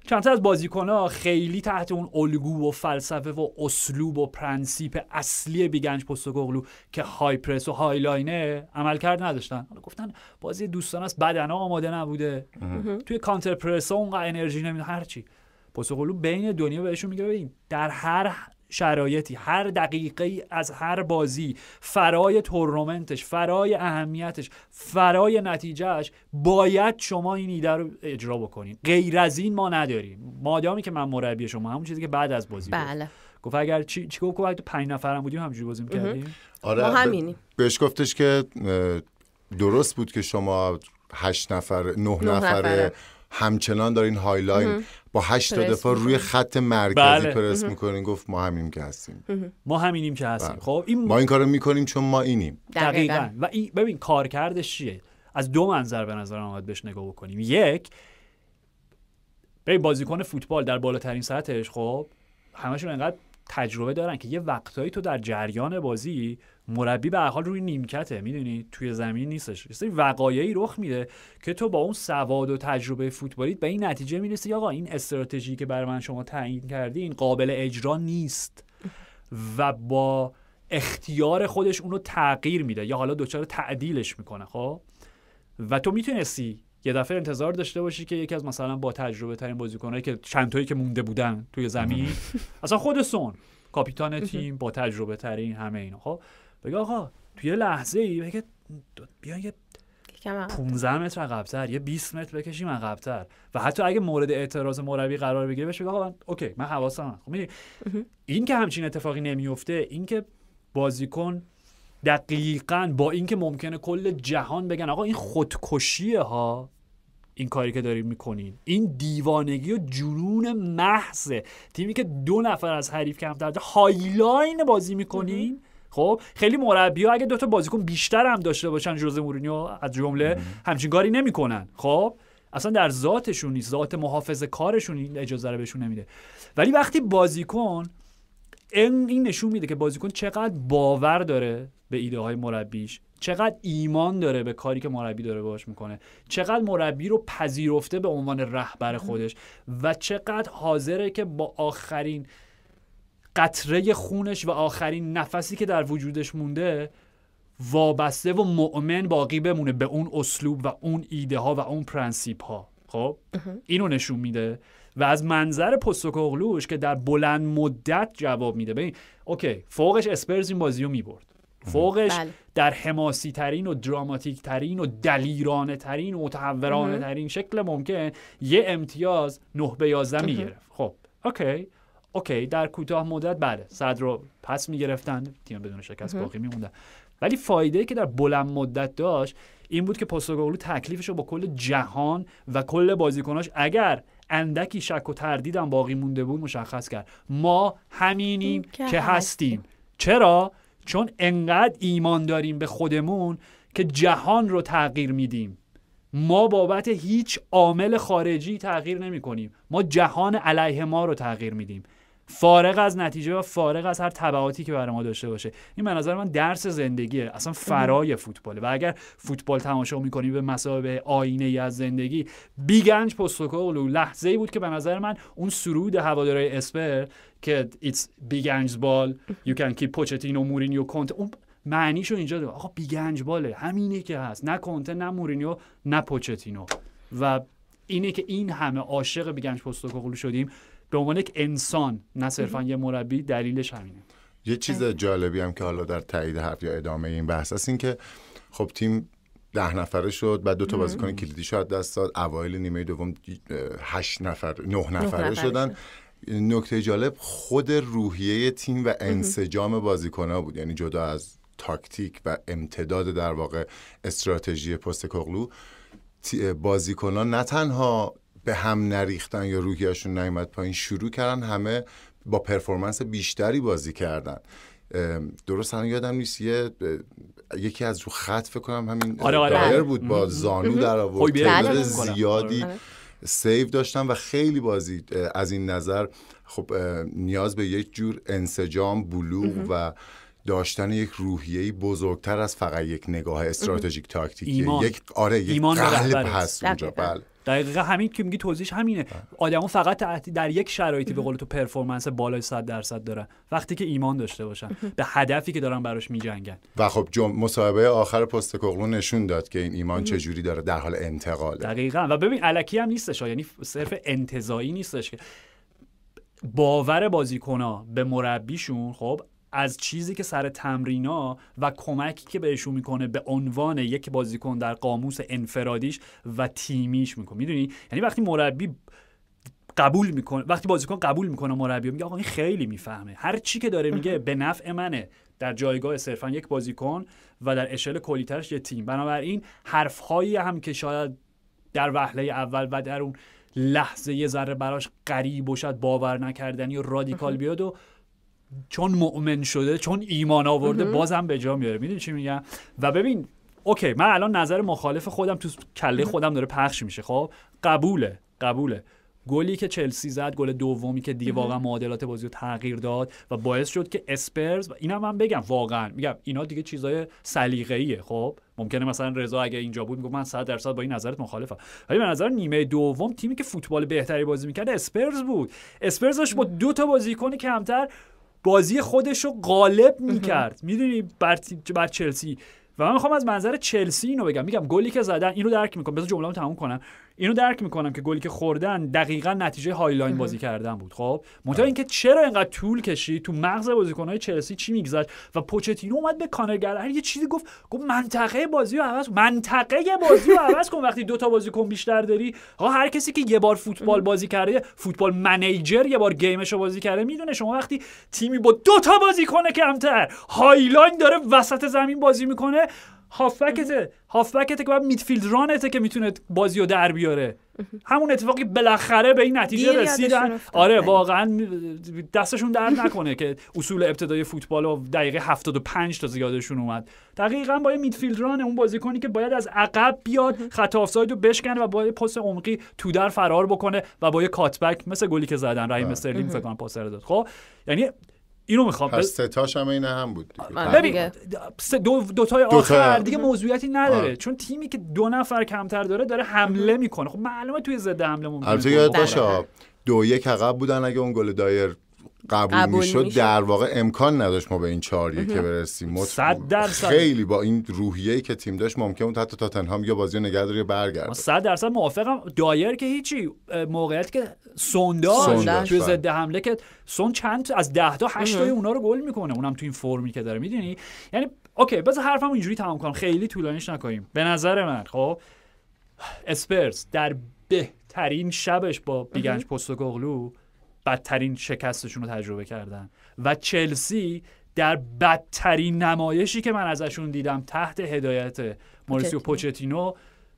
چند از بازیکنها خیلی تحت اون الگو و فلسفه و اسلوب و پرنسیپ اصلی بیگنج پستوگوغلو که های پرس و های لاینه عمل کرد نداشتن حالا گفتن بازی دوستان است بدنا آماده نبوده توی کانتر پرس اونقدر انرژی نمیده هرچی پستوگوغلو بین دنیا بهشون میگه ببین در هر شرایطی هر دقیقه از هر بازی فرای تورنمنتش فرای اهمیتش فرای نتیجهش باید شما این ایده رو اجرا بکنین غیر از این ما نداریم مادامی که من مربی شما همون چیزی که بعد از بازی بله. گفت اگر چی چی گفت وقتی 5 نفرم بودیم همجوری بازی می‌کردیم آره
بهش گفتش که درست بود که شما هشت نفر نه, نفر همچنان دارین هایلاین با هشت تا دفعه روی خط مرکزی بله. پرس میکنین گفت ما همینیم که هستیم
ما همینیم که هستیم بله. خب این ما این
کارو میکنیم چون ما اینیم دقیقا,
و ببین کارکردش چیه از دو منظر به نظر من بهش نگاه بکنیم یک به بازیکن فوتبال در بالاترین سطحش خب همشون انقدر تجربه دارن که یه وقتایی تو در جریان بازی مربی به حال روی نیمکته میدونی توی زمین نیستش یه سری وقایعی رخ میده که تو با اون سواد و تجربه فوتبالیت به این نتیجه میرسی آقا این استراتژی که برای من شما تعیین این قابل اجرا نیست و با اختیار خودش اونو تغییر میده یا حالا دچار تعدیلش میکنه خب و تو میتونستی یه دفعه انتظار داشته باشی که یکی از مثلا با تجربه ترین بازیکنایی که تایی که مونده بودن توی زمین اصلا خودسون کاپیتان تیم با تجربه ترین همه اینا خب بگه آقا توی لحظه ای بگه بیان یه 15 متر عقبتر یه 20 متر بکشیم عقبتر و حتی اگه مورد اعتراض مربی قرار بگیره بشه بگه آقا اوکی من حواسم خب این که همچین اتفاقی نمیفته این که بازیکن دقیقا با اینکه ممکنه کل جهان بگن آقا این خودکشیه ها این کاری که داریم میکنین این دیوانگی و جنون محضه تیمی که دو نفر از حریف کمتر هایلاین بازی میکنین خب خیلی مربی اگه دو تا بازیکن بیشتر هم داشته باشن جوزه مورینیو از جمله همچین کاری نمیکنن خب اصلا در ذاتشون نیست ذات محافظه کارشون اجازه رو بهشون نمیده ولی وقتی بازیکن این, نشون میده که بازیکن چقدر باور داره به ایده های مربیش چقدر ایمان داره به کاری که مربی داره باش میکنه چقدر مربی رو پذیرفته به عنوان رهبر خودش و چقدر حاضره که با آخرین قطره خونش و آخرین نفسی که در وجودش مونده وابسته و مؤمن باقی بمونه به اون اسلوب و اون ایده ها و اون پرنسیپ ها خب اینو نشون میده و از منظر پستوکوغلوش که در بلند مدت جواب میده ببین اوکی فوقش اسپرز این بازی رو میبرد فوقش بله. در حماسی ترین و دراماتیک ترین و دلیرانه ترین و متحورانه ترین شکل ممکن یه امتیاز نه به یازده میگرفت خب اوکی اوکی در کوتاه مدت بله صد رو پس میگرفتن تیم بدون شکست باقی میموندن ولی فایده که در بلند مدت داشت این بود که پاسوگولو تکلیفش رو با کل جهان و کل بازیکناش اگر اندکی شک و تردیدم باقی مونده بود مشخص کرد ما همینیم که هستیم چرا چون انقدر ایمان داریم به خودمون که جهان رو تغییر میدیم ما بابت هیچ عامل خارجی تغییر نمی ما جهان علیه ما رو تغییر میدیم فارغ از نتیجه و فارغ از هر تبعاتی که برای ما داشته باشه این به نظر من درس زندگیه اصلا فرای فوتباله و اگر فوتبال تماشا میکنیم به مسابقه آینه ای از زندگی بیگنج پستوکوغلو لحظه ای بود که به نظر من اون سرود هوادارهای اسپر که ایتس بیگنج بال یو کن کیپ پوچتینو مورینیو کنت اون معنیشو اینجا ده آقا بیگنج باله همینه که هست نه کونته نه مورینیو نه پوچتینو و اینه که این همه عاشق بیگنج پستوکوغلو شدیم به عنوان یک انسان نه صرفا یه مربی دلیلش همینه
یه چیز بله. جالبی هم که حالا در تایید حرف یا ادامه این بحث هست این که خب تیم ده نفره شد بعد دو تا بازیکن کلیدی شد دست داد اوایل نیمه دوم هشت نفر نه نفره شدن نکته جالب خود روحیه تیم و انسجام ها بود یعنی جدا از تاکتیک و امتداد در واقع استراتژی پست کوغلو بازیکنان نه تنها به هم نریختن یا روحیشون نیومد پایین شروع کردن همه با پرفورمنس بیشتری بازی کردن درست هم یادم نیست یه یکی از رو خط فکر کنم همین آره, آره. بود با زانو در خب، آورد زیادی آره. سیو داشتن و خیلی بازی از این نظر خب نیاز به یک جور انسجام بلوغ و داشتن یک روحیه بزرگتر از فقط یک نگاه استراتژیک تاکتیکی یک آره یک قلب هست اونجا بله
دقیقا همین که میگی توضیحش همینه بله. آدما فقط در یک شرایطی به قول تو پرفورمنس بالای 100 درصد دارن وقتی که ایمان داشته باشن به هدفی که دارن براش میجنگن
و خب جم... مصاحبه آخر پست کوغلو نشون داد که این ایمان چه جوری داره در حال انتقال
دقیقا و ببین الکی هم نیستش یعنی صرف انتظایی نیستش که باور بازیکن به مربیشون خب از چیزی که سر تمرینا و کمکی که بهشون میکنه به عنوان یک بازیکن در قاموس انفرادیش و تیمیش میکنه میدونی یعنی وقتی مربی قبول میکنه وقتی بازیکن قبول میکنه مربی میگه آقا این خیلی میفهمه هر چی که داره میگه به نفع منه در جایگاه صرفا یک بازیکن و در اشل کلیترش یه تیم بنابراین حرفهایی هم که شاید در وهله اول و در اون لحظه یه ذره براش غریب و باور نکردنی و رادیکال بیاد و چون مؤمن شده چون ایمان آورده بازم به جا میاره میدونی چی میگم و ببین اوکی من الان نظر مخالف خودم تو کله خودم داره پخش میشه خب قبوله قبوله گلی که چلسی زد گل دومی که دیگه واقعا معادلات بازی رو تغییر داد و باعث شد که اسپرز و اینم من بگم واقعا میگم اینا دیگه چیزای سلیقه‌ایه خب ممکنه مثلا رضا اگه اینجا بود میگفت من 100 درصد با این نظرت مخالفم ولی به نظر نیمه دوم تیمی که فوتبال بهتری بازی میکرد اسپرز بود اسپرز داشت با دو تا بازیکن کمتر بازی خودش رو غالب میکرد میدونی بر, بر چلسی و من میخوام از منظر چلسی اینو بگم میگم گلی که زدن اینو درک میکنم بذار جمله تموم کنم اینو درک میکنم که گلی که خوردن دقیقا نتیجه هایلاین بازی کردن بود خب آره. منتها اینکه چرا اینقدر طول کشید تو مغز بازیکنهای چلسی چی میگذشت و پوچتینو اومد به هر یه چیزی گفت گفت منطقه بازی رو عوض منطقه بازی رو عوض کن وقتی دوتا بازیکن بیشتر داری ها هر کسی که یه بار فوتبال بازی کرده فوتبال منیجر یه بار گیمش رو بازی کرده میدونه شما وقتی تیمی با دوتا بازیکن کمتر هایلاین داره وسط زمین بازی میکنه هافبکته هافبکته که بعد میدفیلد رانته که میتونه بازی رو در بیاره همون اتفاقی بالاخره به این نتیجه رسیدن آره بله. واقعا دستشون درد نکنه که اصول ابتدای فوتبال و دقیقه 75 تا زیادشون اومد دقیقا با میدفیلد ران اون بازیکنی که باید از عقب بیاد خط رو بشکنه و با پاس عمقی تو در فرار بکنه و با یه کاتبک مثل گلی که زدن رحیم بله. استرلینگ فکر کنم پاس داد خب یعنی اینو میخوام پس ستاش هم این هم بود آره. ببین دو, دو تای آخر دیگه موضوعیتی نداره چون تیمی که دو نفر کمتر داره داره حمله میکنه خب معلومه توی زده حمله ممکنه البته یاد باشه آره.
دو یک عقب بودن اگه اون گل دایر قبول, قبول میشد در واقع امکان نداشت ما به این چهار که برسیم صد درصد خیلی با این روحیه‌ای که تیم داشت ممکن بود حتی تاتنهام یا بازی نگهداری یا برگرده
100 درصد موافقم دایر که هیچی موقعیت که سوندا تو ضد بله. حمله که سون چند از 10 تا 8 تا اونا رو گل میکنه اونم تو این فرمی که داره میدونی یعنی اوکی بذار حرفم اینجوری تمام کنم خیلی طولانیش نکنیم به نظر من خب اسپرس در بهترین شبش با بیگنج پستوگوغلو بدترین شکستشون رو تجربه کردن و چلسی در بدترین نمایشی که من ازشون دیدم تحت هدایت ماریسیو پوچتینو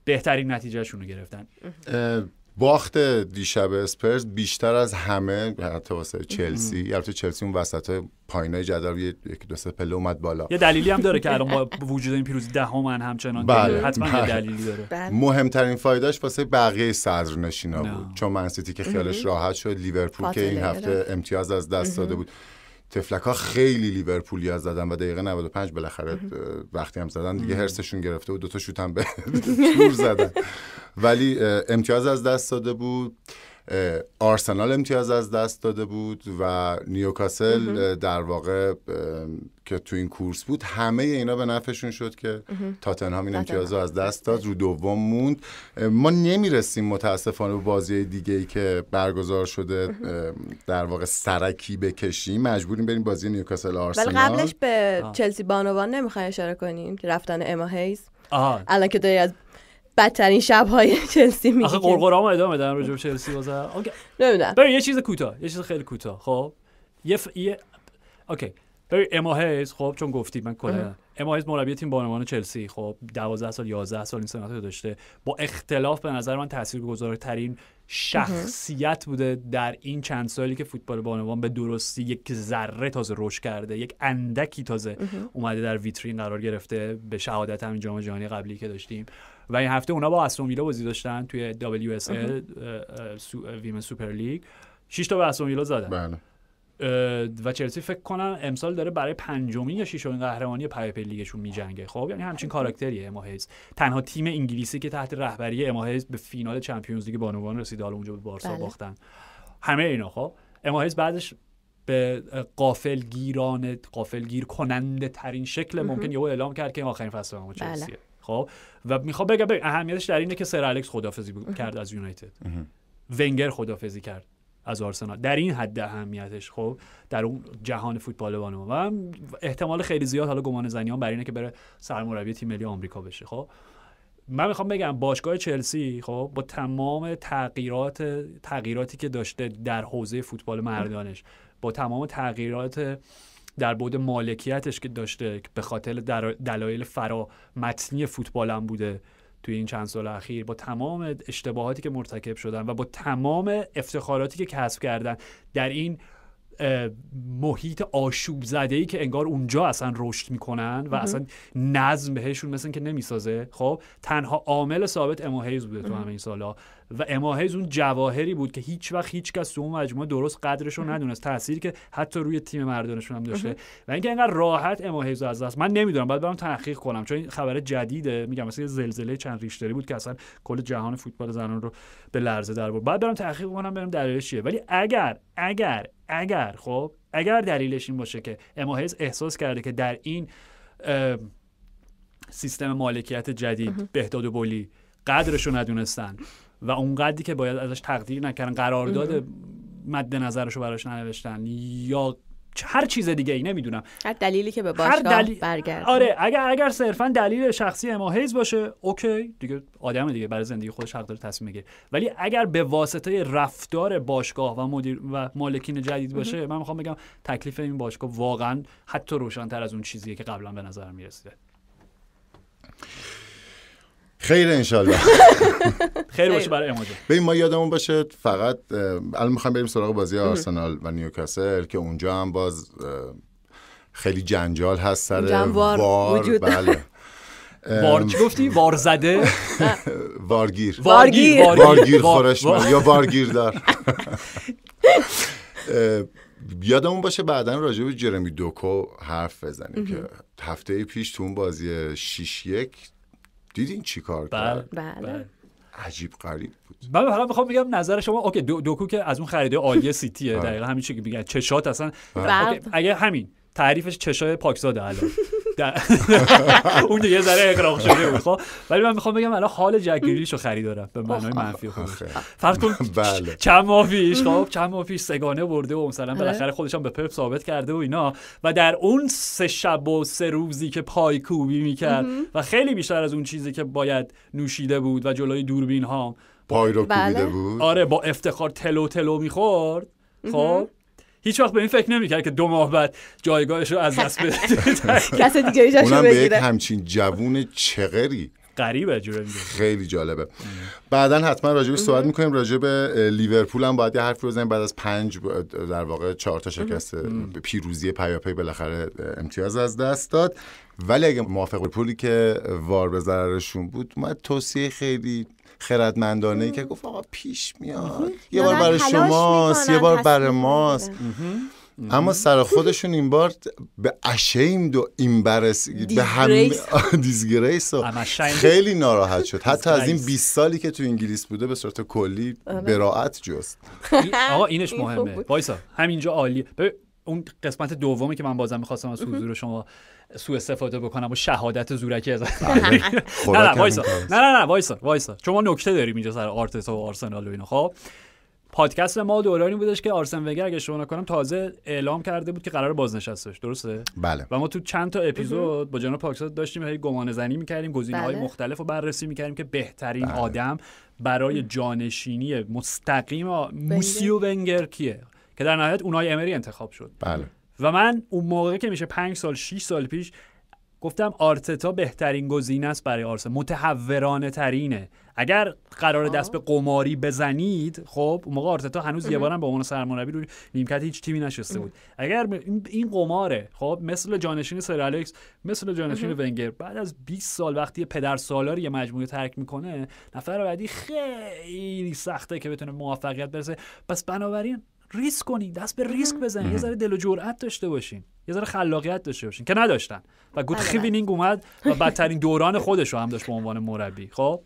بهترین نتیجهشون رو گرفتن
باخت دیشب اسپرز بیشتر از همه حتی واسه چلسی البته چلسی اون وسط های پایینای جدول یک دو پله اومد بالا یه دلیلی هم داره که الان با
وجود این پیروزی دهم ده همچنان بله. یعنی حتما بله. دلیلی داره بله.
مهمترین فایدهش واسه بقیه نشینا بود چون منسیتی که خیالش راحت شد لیورپول که این هفته امتیاز از دست داده بود تفلک ها خیلی از زدن و دقیقه 95 بالاخره وقتی هم زدن دیگه هرسشون گرفته و دوتا شوت هم به زدن ولی امتیاز از دست داده بود آرسنال امتیاز از دست داده بود و نیوکاسل در واقع که تو این کورس بود همه اینا به نفعشون شد که تاتنهام این امتیاز رو از دست داد رو دوم موند ما نمیرسیم متاسفانه به بازی دیگه ای که برگزار شده در واقع سرکی بکشیم مجبوریم بریم بازی نیوکاسل آرسنال ولی قبلش به چلسی
بانوان نمیخوای اشاره کنیم که رفتن اما هیز الان که داری از بدترین شب های چلسی میگه آخه قرقرامو
ادامه دارم رجوع چلسی بازه اوکی نمیدونم ببین یه چیز کوتاه یه چیز خیلی کوتاه خب یه ف... یه اوکی ببین اما هیز خب چون گفتی من کلا اما هیز مربی تیم بانوان چلسی خب 12 سال 11 سال این سمت رو داشته با اختلاف به نظر من تاثیرگذارترین شخصیت بوده در این چند سالی که فوتبال بانوان به درستی یک ذره تازه روش کرده یک اندکی تازه اومده در ویترین قرار گرفته به شهادت همین جام جهانی قبلی که داشتیم و این هفته اونا با استون ویلا بازی داشتن توی WSL ویم سوپر لیگ 6 تا به استون ویلا زدن بله. و چلسی فکر کنم امسال داره برای پنجمین یا ششمین قهرمانی پرپر لیگشون میجنگه خب یعنی همچین کاراکتریه اما تنها تیم انگلیسی که تحت رهبری اما به فینال چمپیونز لیگ بانوان رسید حالا اونجا به بارسا بله. باختن همه اینا خب اما بعدش به قافل گیران قافل گیر کننده ترین شکل ممکن یهو اعلام کرد که آخرین فصل ما خب و میخوام بگم اهمیتش در اینه که سر الکس خدافظی کرد از یونایتد ونگر خدافظی کرد از آرسنال در این حد اهمیتش خب در اون جهان فوتبال بانو و احتمال خیلی زیاد حالا گمان زنیان بر اینه که بره سرمربی تیم ملی آمریکا بشه خب من میخوام بگم باشگاه چلسی خب با تمام تغییرات تغییراتی که داشته در حوزه فوتبال مردانش با تمام تغییرات در بود مالکیتش که داشته به خاطر دلایل فرا متنی فوتبالم بوده توی این چند سال اخیر با تمام اشتباهاتی که مرتکب شدن و با تمام افتخاراتی که کسب کردن در این محیط آشوب زده ای که انگار اونجا اصلا رشد میکنن و اصلا نظم بهشون مثل که نمیسازه خب تنها عامل ثابت اما هیز بوده تو همه این سالا و اماهز اون جواهری بود که هیچ وقت هیچ کس اون مجموعه درست قدرش ندونست تاثیری که حتی روی تیم مردانشون هم داشته و اینکه انقدر راحت اماهیز از دست من نمیدونم باید برم تحقیق کنم چون این خبر جدیده میگم مثلا زلزله چند ریشتری بود که اصلا کل جهان فوتبال زنان رو به لرزه در بود باید برم تحقیق کنم برم دلیلش چیه ولی اگر اگر اگر خب اگر دلیلش این باشه که اما احساس کرده که در این سیستم مالکیت جدید بهداد و بولی قدرش ندونستن و اونقدری که باید ازش تقدیر نکردن قرارداد مد نظرش رو براش ننوشتن یا هر چیز دیگه ای نمیدونم
هر دلیلی که به باشگاه برگرد آره
اگر اگر صرفا دلیل شخصی اما باشه اوکی دیگه آدم دیگه برای زندگی خودش حق داره تصمیم بگیره ولی اگر به واسطه رفتار باشگاه و مدیر و مالکین جدید باشه من میخوام بگم تکلیف این باشگاه واقعا حتی روشنتر از اون چیزیه که قبلا به نظر میرسیده
خیر انشالله
خیر باشه برای اماجا
ببین ما یادمون باشه فقط الان میخوایم بریم سراغ بازی آرسنال و نیوکاسل که اونجا هم باز خیلی جنجال هست سر وار وجود بله وار چی
گفتی؟ وار زده؟ وارگیر وارگیر وارگیر خورش یا وارگیر دار
یادمون باشه بعدا راجع به جرمی دوکو حرف بزنیم که هفته پیش تو اون بازی 6 یک دیدین چی کار بله، کرد بله. بله. عجیب قریب بود
من بله، حالا میخوام بگم نظر شما اوکی دو دوکو که از اون خریده عالی سیتیه بله. دقیقا همین چی که میگن چشات اصلا اگه همین تعریفش چشای پاکزاده الان اون یه ذره اقراق شده بود خب ولی من میخوام بگم الان حال جگریلیشو خریدارم به معنای منفی خودش فرض کن بله. چند ماه خب چند ماه سگانه برده و مثلا آره. بالاخره خودش به پپ ثابت کرده و اینا و در اون سه شب و سه روزی که پای کوبی میکرد و خیلی بیشتر از اون چیزی که باید نوشیده بود و جلوی دوربین ها پای رو بله. کوبیده بود آره با افتخار تلو تلو میخورد خب هیچ وقت به این فکر نمیکرد که دو ماه بعد جایگاهش رو از دست بده کس دیگه اونم به یک همچین
جوون چغری قریبه جوره خیلی جالبه بعدا حتما راجبش صحبت میکنیم راجب لیورپول هم باید یه حرفی بزنیم بعد از پنج در واقع چهار تا شکست پیروزی پیاپی بالاخره امتیاز از دست داد ولی اگه موافق پولی که وار به ضررشون بود ما توصیه خیلی خردمندانه ای که گفت آقا پیش میاد یه بار برای شماست یه بار برای ماست اما سر خودشون این بار به اشیم دو این برس به هم
دیزگریس خیلی
ناراحت شد حتی از این 20 سالی که تو انگلیس بوده به صورت کلی آره. براعت جست
آقا اینش مهمه وایسا همینجا عالی اون قسمت دومی که من بازم میخواستم از حضور شما سوء استفاده بکنم و شهادت زورکی از بله. نه نه نه نه نه وایسا وایسا شما نکته داریم اینجا سر آرتتا و آرسنال و اینا خب پادکست ما دورانی بودش که آرسن وگر اگه شما نکنم تازه اعلام کرده بود که قرار بازنشستش درسته بله و ما تو چند تا اپیزود با جناب پاکساد داشتیم هی گمان زنی میکردیم گزینه های بله. مختلف رو بررسی میکردیم که بهترین بله. آدم برای جانشینی مستقیم موسیو ونگر کیه که در نهایت اونای امری انتخاب شد بله و من اون موقع که میشه 5 سال 6 سال پیش گفتم آرتتا بهترین گزینه است برای آرسنال متحورانه ترینه اگر قرار دست به قماری بزنید خب اون موقع آرتتا هنوز یه بارم به عنوان سرمربی رو نیمکت هیچ تیمی نشسته بود اگر این قماره خب مثل جانشین سر الکس مثل جانشین ونگر بعد از 20 سال وقتی پدر سالار یه مجموعه ترک میکنه نفر بعدی خیلی سخته که بتونه موفقیت برسه پس بنابراین ریسک کنین دست به ریسک بزنین یه ذره دل و جرأت داشته باشین یه ذره خلاقیت داشته باشین که نداشتن و گود بله، خیوینینگ بله. اومد و بدترین دوران خودش رو هم داشت به عنوان مربی خب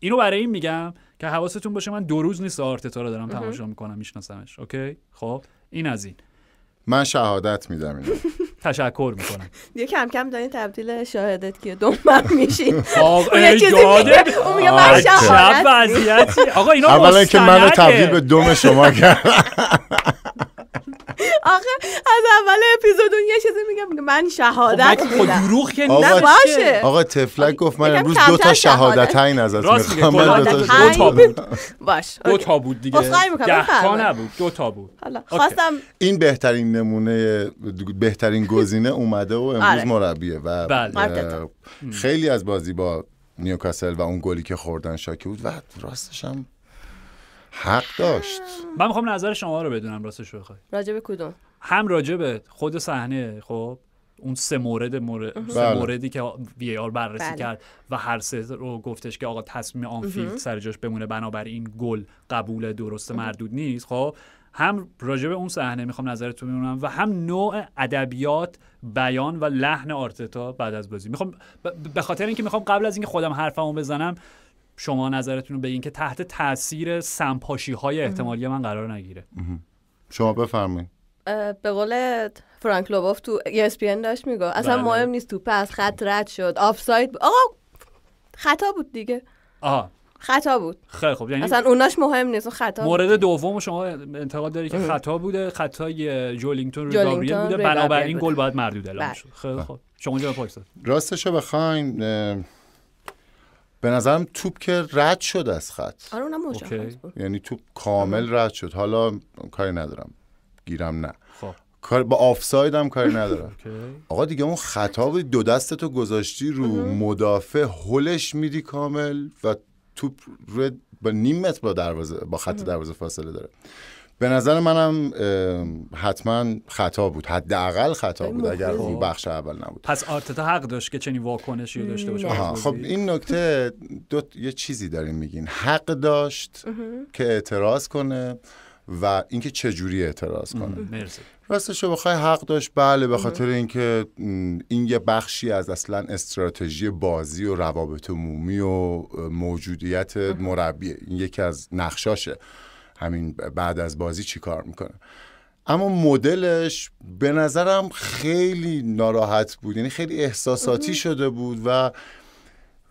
اینو برای این میگم که حواستون باشه من دو روز نیست آرتتا رو دارم تماشا میکنم میشناسمش اوکی خب این از این
من شهادت میدم اینو تشکر میکنم
یه کم کم دارین تبدیل شاهدت که دنبال میشین آقا یاد وضعیتی آقا اینا اولا که منو تبدیل به
دوم شما کردم
آخه از اول اپیزود یه چیزی میگم من شهادت خب، خب میدم دروغ که نه باشه آقا
تفلک گفت من امروز دو تا شهادت عین از میخوام من خب، دو تا
باش دو تا بود دیگه دو تا
نبود دو تا بود
خواستم
این بهترین نمونه بهترین گزینه اومده و امروز آره. مربیه و بله. خیلی از بازی با نیوکاسل و اون گلی که خوردن شاکی بود و راستش هم حق
داشت من میخوام نظر شما رو بدونم راستش بخوای راجب کدوم هم راجب خود صحنه خب اون سه مورد, مورد بله. موردی که وی آر بررسی بله. کرد و هر سه رو گفتش که آقا تصمیم آنفیلد سر جاش بمونه بنابراین گل قبول درست مردود نیست خب هم راجب اون صحنه میخوام نظرتون میمونم و هم نوع ادبیات بیان و لحن آرتتا بعد از بازی میخوام به خاطر اینکه میخوام قبل از اینکه خودم حرفمو بزنم شما نظرتون رو بگین که تحت تاثیر سمپاشی های احتمالی من قرار نگیره
شما بفرمایید
به قول فرانک لوبوف تو ESPN داشت میگه اصلا بله. مهم نیست تو از خط رد شد آفساید آقا خطا بود دیگه آه خطا بود
خیلی خوب یعنی اصلا اوناش
مهم نیست و خطا مورد
دوم شما انتقاد داری که خطا بوده خطای جولینگتون رو گابریل بوده بنابراین گل باید مردود اعلام بله. شد خیلی خوب. شما جا پاکستان
راستش رو به نظرم توپ که رد شد از خط آره اونم یعنی توپ کامل آره. رد شد حالا کاری ندارم گیرم نه خب. کار با آفساید هم کاری ندارم آقا دیگه اون خطا دو دستتو گذاشتی رو مدافع هلش میدی کامل و توپ رو با نیم متر با دروازه با خط دروازه فاصله داره به نظر منم حتما خطا بود حداقل خطا بود اگر اون بخش اول نبود
پس آرتتا حق داشت که چنین واکنشی رو داشته باشه خب این
نکته دو یه چیزی داریم میگین حق داشت که اعتراض کنه و اینکه چه جوری اعتراض کنه مرسی راستش بخوای حق داشت بله به خاطر اینکه این یه بخشی از اصلا استراتژی بازی و روابط عمومی و موجودیت مربی این یکی از نقشاشه همین بعد از بازی چی کار میکنه اما مدلش به نظرم خیلی ناراحت بود یعنی خیلی احساساتی شده بود و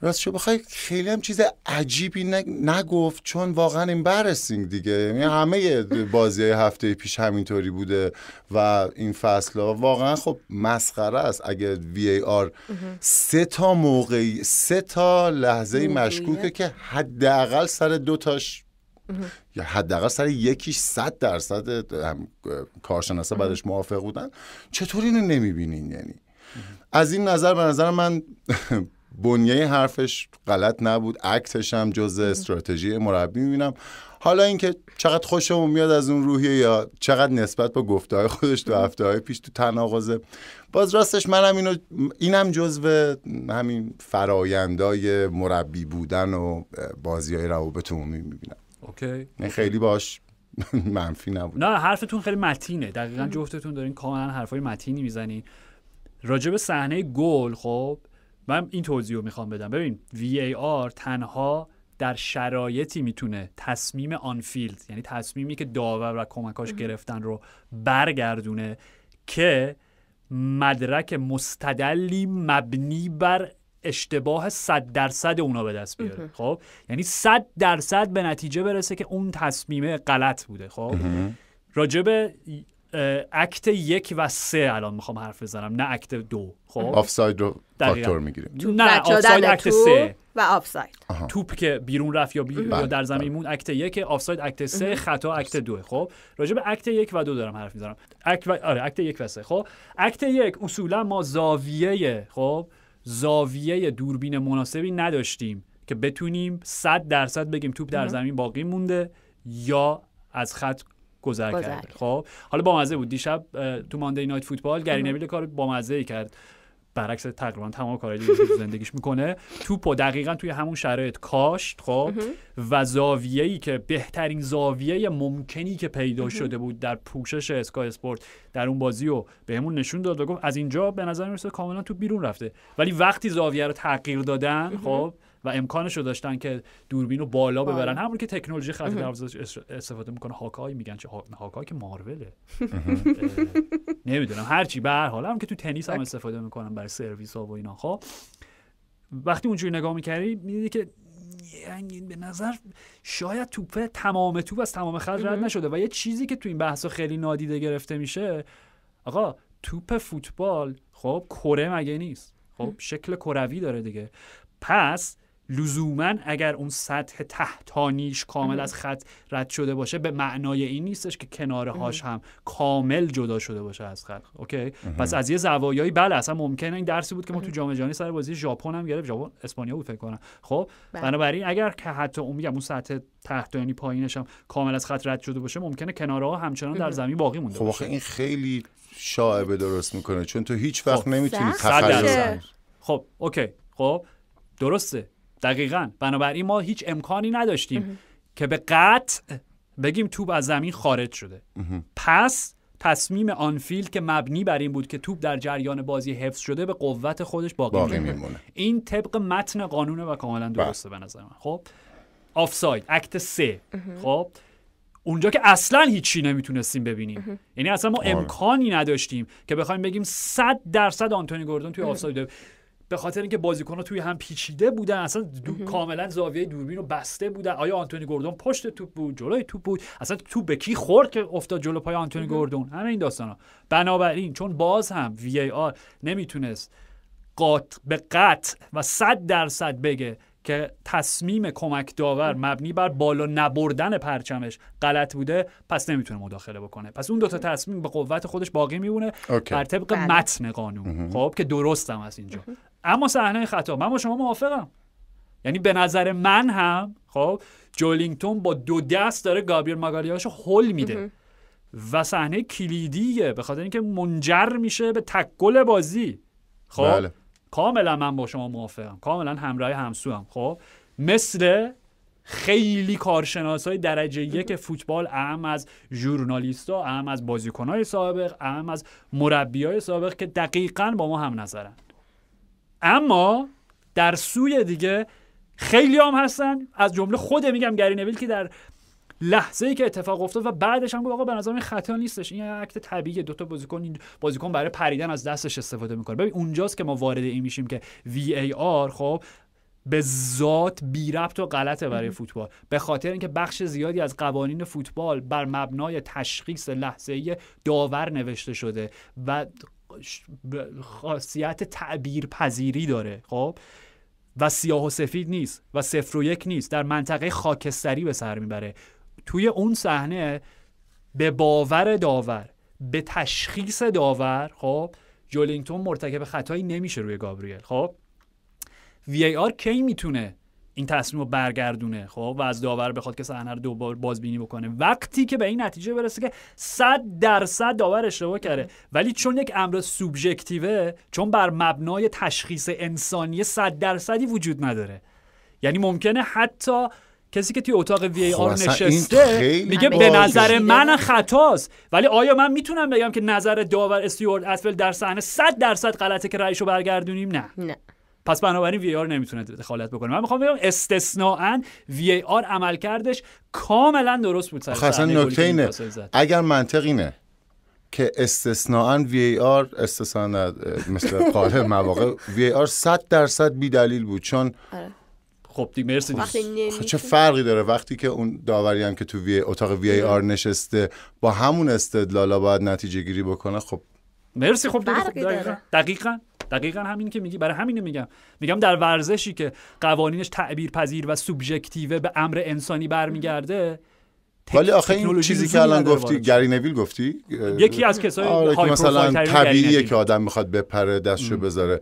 راست شو خیلی هم چیز عجیبی نگفت چون واقعا این برسینگ دیگه یعنی همه بازی هفته پیش همینطوری بوده و این فصل ها واقعا خب مسخره است اگر وی ای آر سه تا موقعی سه تا لحظه مشکوکه که حداقل سر دو تاش یا حداقل سر یکیش صد درصد کارشناسا بعدش موافق بودن چطور اینو نمیبینین یعنی از این نظر به نظر من بنیه حرفش غلط نبود عکسش هم جز استراتژی مربی میبینم حالا اینکه چقدر خوشمون میاد از اون روحیه یا چقدر نسبت به گفته های خودش تو هفته های پیش تو تناقضه باز راستش منم اینو اینم جزو همین فرایندای مربی بودن و بازی های روابط میبینم اوکی خیلی باش منفی نبود
نه حرفتون خیلی متینه دقیقا جفتتون دارین کاملا حرفای متینی میزنین راجب صحنه گل خب من این توضیح رو میخوام بدم ببین وی آر تنها در شرایطی میتونه تصمیم آنفیلد یعنی تصمیمی که داور و کمکاش گرفتن رو برگردونه که مدرک مستدلی مبنی بر اشتباه 100 درصد اونا به دست بیاره خب یعنی 100 درصد به نتیجه برسه که اون تصمیمه غلط بوده خب راجب اکت یک و سه الان میخوام حرف بزنم نه اکت دو خب آفساید رو فاکتور میگیریم نه آفساید اکت سه و آفساید توپ که بیرون رفت یا, بیرون یا بله، در بله. زمین مون اکت یک آفساید اکت سه خطا اکت دو خب راجع به اکت یک و دو دارم حرف میزنم اکت آره اکت یک و سه خب اکت یک اصولا ما زاویه خب زاویه دوربین مناسبی نداشتیم که بتونیم 100 درصد بگیم توپ در زمین باقی مونده یا از خط گذر, کرد خب حالا بامزه بود دیشب تو ماندی نایت فوتبال گری نویل کار بامزه ای کرد برعکس تقریبا تمام کارهای دیگه زندگیش میکنه و دقیقا توی همون شرایط کاشت خب و زاویه‌ای که بهترین زاویه ممکنی که پیدا شده بود در پوشش اسکای اسپورت در اون بازی رو بهمون نشون داد و گفت از اینجا به نظر میرسه کاملا تو بیرون رفته ولی وقتی زاویه رو تغییر دادن خب و امکانش رو داشتن که دوربین رو بالا ببرن همون که تکنولوژی خط دروازه استفاده میکنه هاکای میگن چه هاکای که ماروله نمیدونم هرچی به هر حال هم که تو تنیس هم استفاده میکنن برای سرویس ها و اینا خب وقتی اونجوری نگاه میکردی میدیدی که یعنی به نظر شاید توپه تمام توپ از تمام خط رد نشده و یه چیزی که تو این بحث خیلی نادیده گرفته میشه آقا توپ فوتبال خب کره مگه نیست خب شکل کروی داره دیگه پس لزوما اگر اون سطح تحتانیش کامل از خط رد شده باشه به معنای این نیستش که کناره هاش هم کامل جدا شده باشه از خط اوکی پس از یه زوایایی بله اصلا ممکنه این درسی بود که ما تو جام جهانی سر بازی ژاپن هم گرفت اسپانیا بود فکر کنم خب بله. بنابراین اگر که حتی اون میگم اون سطح تحتانی یعنی پایینش هم کامل از خط رد شده باشه ممکنه کناره ها همچنان در زمین باقی مونده خب این
خیلی شاعبه درست میکنه چون تو هیچ وقت خب. نمیتونی
خب اوکی خب درسته دقیقا بنابراین ما هیچ امکانی نداشتیم که به قطع بگیم توپ از زمین خارج شده پس تصمیم آنفیلد که مبنی بر این بود که توپ در جریان بازی حفظ شده به قوت خودش باقی, باقی میمونه این طبق متن قانونه و کاملا بله. درسته به نظر من خب آفساید اکت سه خب اونجا که اصلا هیچی نمیتونستیم ببینیم یعنی اصلا ما آره. امکانی نداشتیم که بخوایم بگیم 100 درصد آنتونی گوردون توی آفساید به خاطر اینکه بازیکن‌ها توی هم پیچیده بودن اصلا دو... کاملا زاویه دوربین رو بسته بودن آیا آنتونی گوردون پشت توپ بود جلوی توپ بود اصلا توپ به کی خورد که افتاد جلو پای آنتونی گوردون همه این داستانا بنابراین چون باز هم وی ای آر نمیتونست به قط و صد درصد بگه که تصمیم کمک داور مبنی بر بالا نبردن پرچمش غلط بوده پس نمیتونه مداخله بکنه پس اون دوتا تصمیم به قوت خودش باقی میمونه بر طبق بله. متن قانون خب که درستم از اینجا اما صحنه خطا من با شما موافقم یعنی به نظر من هم خب جولینگتون با دو دست داره گابریل رو حل میده و صحنه کلیدیه به خاطر اینکه منجر میشه به تکل بازی خب بله. کاملا من با شما موافقم کاملا همراه همسو هم خب مثل خیلی کارشناس های درجه یک فوتبال اهم از ژورنالیست ها اهم از بازیکن های سابق اهم از مربی های سابق که دقیقا با ما هم نظرند اما در سوی دیگه خیلی هم هستن از جمله خود میگم گری نویل که در لحظه ای که اتفاق افتاد و بعدش هم گفت آقا به نظر این خطا نیستش این عکت طبیعیه دو تا بازیکن بازیکن برای پریدن از دستش استفاده میکنه ببین اونجاست که ما وارد این میشیم که وی ای آر خب به ذات بی ربط و غلطه برای فوتبال به خاطر اینکه بخش زیادی از قوانین فوتبال بر مبنای تشخیص لحظه ای داور نوشته شده و خاصیت تعبیر پذیری داره خب و سیاه و سفید نیست و صفر و یک نیست در منطقه خاکستری به سر میبره توی اون صحنه به باور داور به تشخیص داور خب جولینگتون مرتکب خطایی نمیشه روی گابریل خب وی ای آر کی میتونه این تصمیم رو برگردونه خب و از داور بخواد که صحنه رو دوبار بازبینی بکنه وقتی که به این نتیجه برسه که 100 درصد داور اشتباه کرده ولی چون یک امر سوبژکتیوه چون بر مبنای تشخیص انسانی 100 درصدی وجود نداره یعنی ممکنه حتی کسی که توی اتاق وی آر خب، نشسته میگه به نظر من خطاست ولی آیا من میتونم بگم که نظر داور استیوارد اسفل در صحنه 100 درصد غلطه که رأیشو برگردونیم نه نه پس بنابراین وی آر نمیتونه دخالت بکنه من میخوام بگم استثناا وی آر عملکردش کاملا درست بود اصلا
اگر منطق اینه که استثناا وی آر استثنا مثل قاله مواقع وی آر 100 درصد بی دلیل بود چون آره. خب دیگه مرسی خب چه فرقی داره وقتی که اون داوری هم که تو وی اتاق وی آر نشسته با همون استدلالا باید نتیجه گیری بکنه خب
مرسی خب دقیقا. دقیقا دقیقا همین که میگی برای همینه میگم میگم در ورزشی که قوانینش تعبیر پذیر و سوبژکتیوه به امر انسانی برمیگرده ولی آخه این چیزی که الان گفتی
گری نویل گفتی یکی از کسای آره، که مثلا طبیعیه که آدم میخواد بپره دستشو بذاره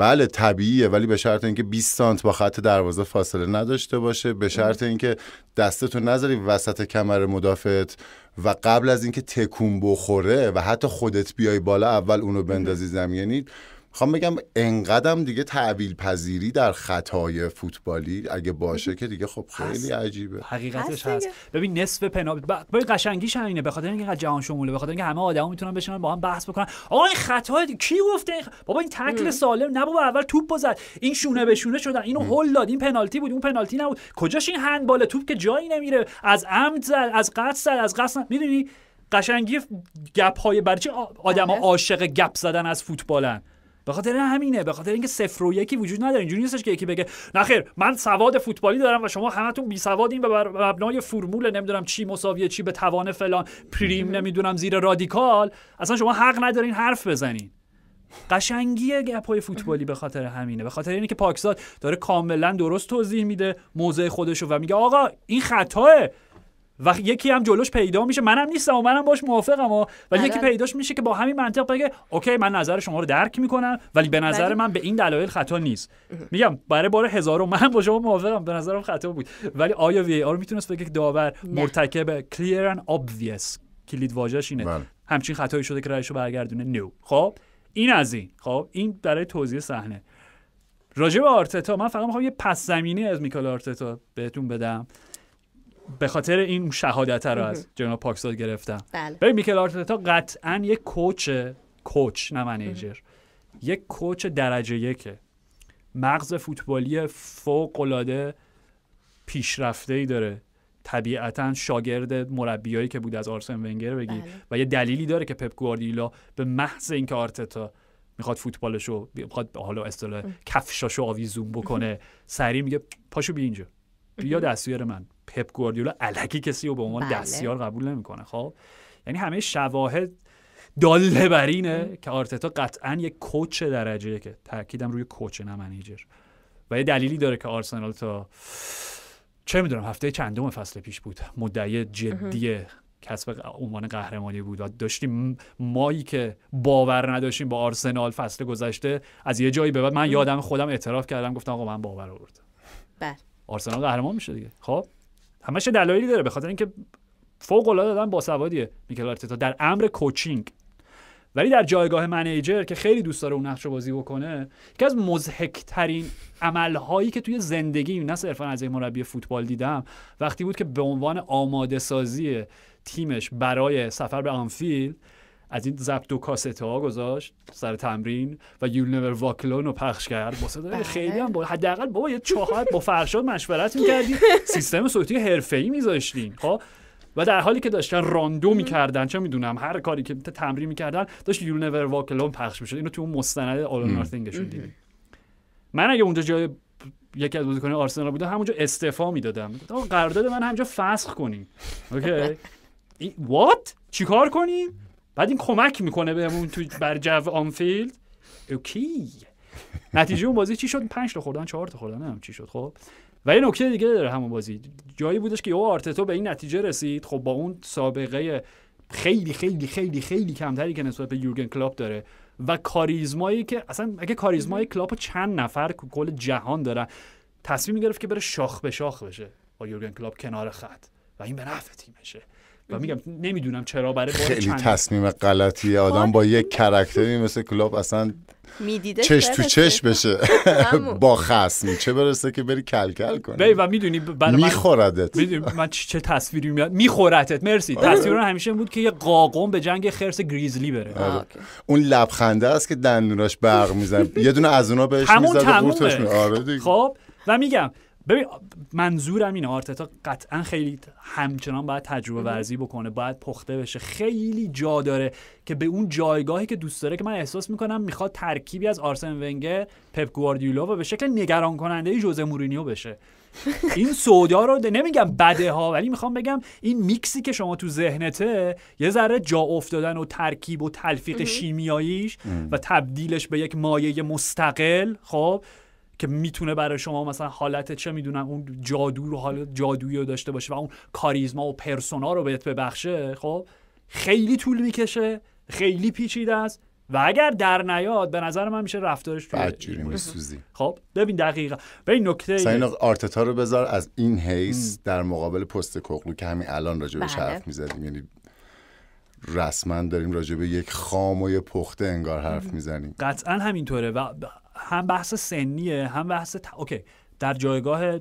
بله طبیعیه ولی به شرط اینکه 20 سانت با خط دروازه فاصله نداشته باشه به شرط اینکه دستتو نذاری وسط کمر مدافعت و قبل از اینکه تکون بخوره و حتی خودت بیای بالا اول اونو بندازی زمین یعنی خوام خب بگم انقدم دیگه تعویل پذیری در خطای فوتبالی اگه باشه که دیگه خب خیلی عجیبه حقیقتش هست
ببین نصف پنالتی ببین قشنگیش همینه به خاطر اینکه جهان شموله به اینکه همه آدما میتونن بشن با هم بحث بکنن آقا این خطا کی گفته بابا این تکل سالم نبود اول توپ زد این شونه به شونه شدن اینو هول داد این پنالتی بود اون پنالتی نبود کجاش این هندبال توپ که جایی نمیره از عمد زد از قصد از قصد میدونی قشنگی گپ های برچه آدما عاشق گپ زدن از فوتبالن به خاطر همینه به خاطر اینکه صفر و یکی وجود نداره اینجوری نیستش که یکی بگه نخیر من سواد فوتبالی دارم و شما همتون بی سوادین به مبنای فرمول نمیدونم چی مساویه چی به توان فلان پریم نمیدونم زیر رادیکال اصلا شما حق ندارین حرف بزنین قشنگی گپای فوتبالی به خاطر همینه به خاطر اینه که پاکستان داره کاملا درست توضیح میده موضع خودشو و میگه آقا این خطاه و یکی هم جلوش پیدا میشه منم نیستم و منم باش موافقم و ولی یکی پیداش میشه که با همین منطق بگه اوکی من نظر شما رو درک میکنم ولی به نظر من به این دلایل خطا نیست میگم برای بار هزارم من با شما موافقم به نظرم خطا بود ولی آیا وی آر میتونست بگه داور مرتکب کلیر ان obvious کلید واژش اینه بله. همچین خطایی شده که رایشو برگردونه نو خب این از این خب این برای توضیح صحنه راجع به آرتتا من فقط میخوام یه پس زمینه از میکال آرتتا بهتون بدم به خاطر این شهادت رو از جناب پاکستاد گرفتم بله. میکل آرتتا قطعا یک کوچ کوچ نه منیجر یک کوچ درجه یکه مغز فوتبالی فوق العاده پیشرفته ای داره طبیعتا شاگرد مربیایی که بود از آرسن ونگر بگی بله. و یه دلیلی داره که پپ گواردیولا به محض اینکه آرتتا میخواد فوتبالشو میخواد حالا اصطلاح کفشاشو آویزون بکنه سری میگه پاشو بی اینجا بیا دستیار من پپ گواردیولا علکی کسی رو به عنوان بله. دستیار قبول نمیکنه خب یعنی همه شواهد داله بر اینه که آرتتا قطعا یک کوچ درجه که تاکیدم روی کوچ نه منیجر و یه دلیلی داره که آرسنال تا چه میدونم هفته چندم فصل پیش بود مدعی جدی کسب عنوان قهرمانی بود و داشتیم مایی که باور نداشتیم با آرسنال فصل گذشته از یه جایی به بعد من یادم خودم اعتراف کردم گفتم آقا من باور آوردم بله آرسنال قهرمان میشه دیگه خب همش دلایلی داره به خاطر اینکه فوق العاده دادن باسوادیه میکل آرتتا در امر کوچینگ ولی در جایگاه منیجر که خیلی دوست داره اون نقش رو بازی بکنه یکی از مزهکترین عملهایی که توی زندگی نه صرفا از یک مربی فوتبال دیدم وقتی بود که به عنوان آماده سازی تیمش برای سفر به آنفیلد از این ضبط دو کاست ها گذاشت سر تمرین و یول نور واکلون رو پخش کرد با صدای بله. خیلی هم با حداقل بابا یه چهار با فرشاد مشورت میکردی سیستم صوتی حرفه‌ای میذاشتیم خب و در حالی که داشتن راندو میکردن چه میدونم هر کاری که تمرین میکردن داشت یول نور واکلون پخش میشد اینو تو اون مستند آل نارتینگشون دیدی؟ من اگه اونجا جای یکی از بازیکنان آرسنال بودم همونجا استعفا میدادم قرارداد من همونجا فسخ کنیم اوکی وات چیکار کنیم بعد این کمک میکنه بهمون تو بر جو آنفیلد اوکی نتیجه اون بازی چی شد 5 تا خوردن 4 تا خوردن هم چی شد خب و یه نکته دیگه داره همون بازی جایی بودش که او آرتتو به این نتیجه رسید خب با اون سابقه خیلی خیلی خیلی خیلی کمتری که نسبت به یورگن کلاپ داره و کاریزمایی که اصلا اگه کاریزمای کلاب چند نفر کل جهان دارن تصمیم گرفت که بره شاخ به شاخ بشه با یورگن کلاب کنار خط و این به نفع تیمشه و میگم نمیدونم چرا برای خیلی تصمیم
غلطی آدم خب. با یک کرکتری مثل کلوب اصلا میدیده چش تو چش بشه با خصمی چه برسه که بری کلکل کنی
و میدونی برای من میخوردت میدونی من چه تصویری میاد میخوردت مرسی آره. تصویر همیشه بود که یه قاقم به جنگ خرس گریزلی بره آره.
اون لبخنده است که دندوناش برق میزنه یه دونه از اونا بهش میزنه آره
خب و میگم ببین منظورم اینه آرتتا قطعا خیلی همچنان باید تجربه ورزی بکنه باید پخته بشه خیلی جا داره که به اون جایگاهی که دوست داره که من احساس میکنم میخواد ترکیبی از آرسن ونگر پپ گواردیولا و به شکل نگران کننده جوزه مورینیو بشه این سودا رو نمیگم بده ها ولی میخوام بگم این میکسی که شما تو ذهنته یه ذره جا افتادن و ترکیب و تلفیق شیمیاییش و تبدیلش به یک مایه مستقل خب که میتونه برای شما مثلا حالت چه میدونم اون جادو رو حال جادویی رو داشته باشه و اون کاریزما و پرسونا رو بهت ببخشه خب خیلی طول میکشه خیلی پیچیده است و اگر در نیاد به نظر من میشه رفتارش بدجوری میسوزی خب ببین دقیقا ببین نکته سین
آرتتا رو بذار از این حیث در مقابل پست کوکلو که همین الان راجع بله. حرف میزدیم یعنی رسما داریم راجع به یک خام و پخته انگار حرف میزنیم
قطعا همینطوره و هم بحث سنیه هم بحث اوکی در جایگاه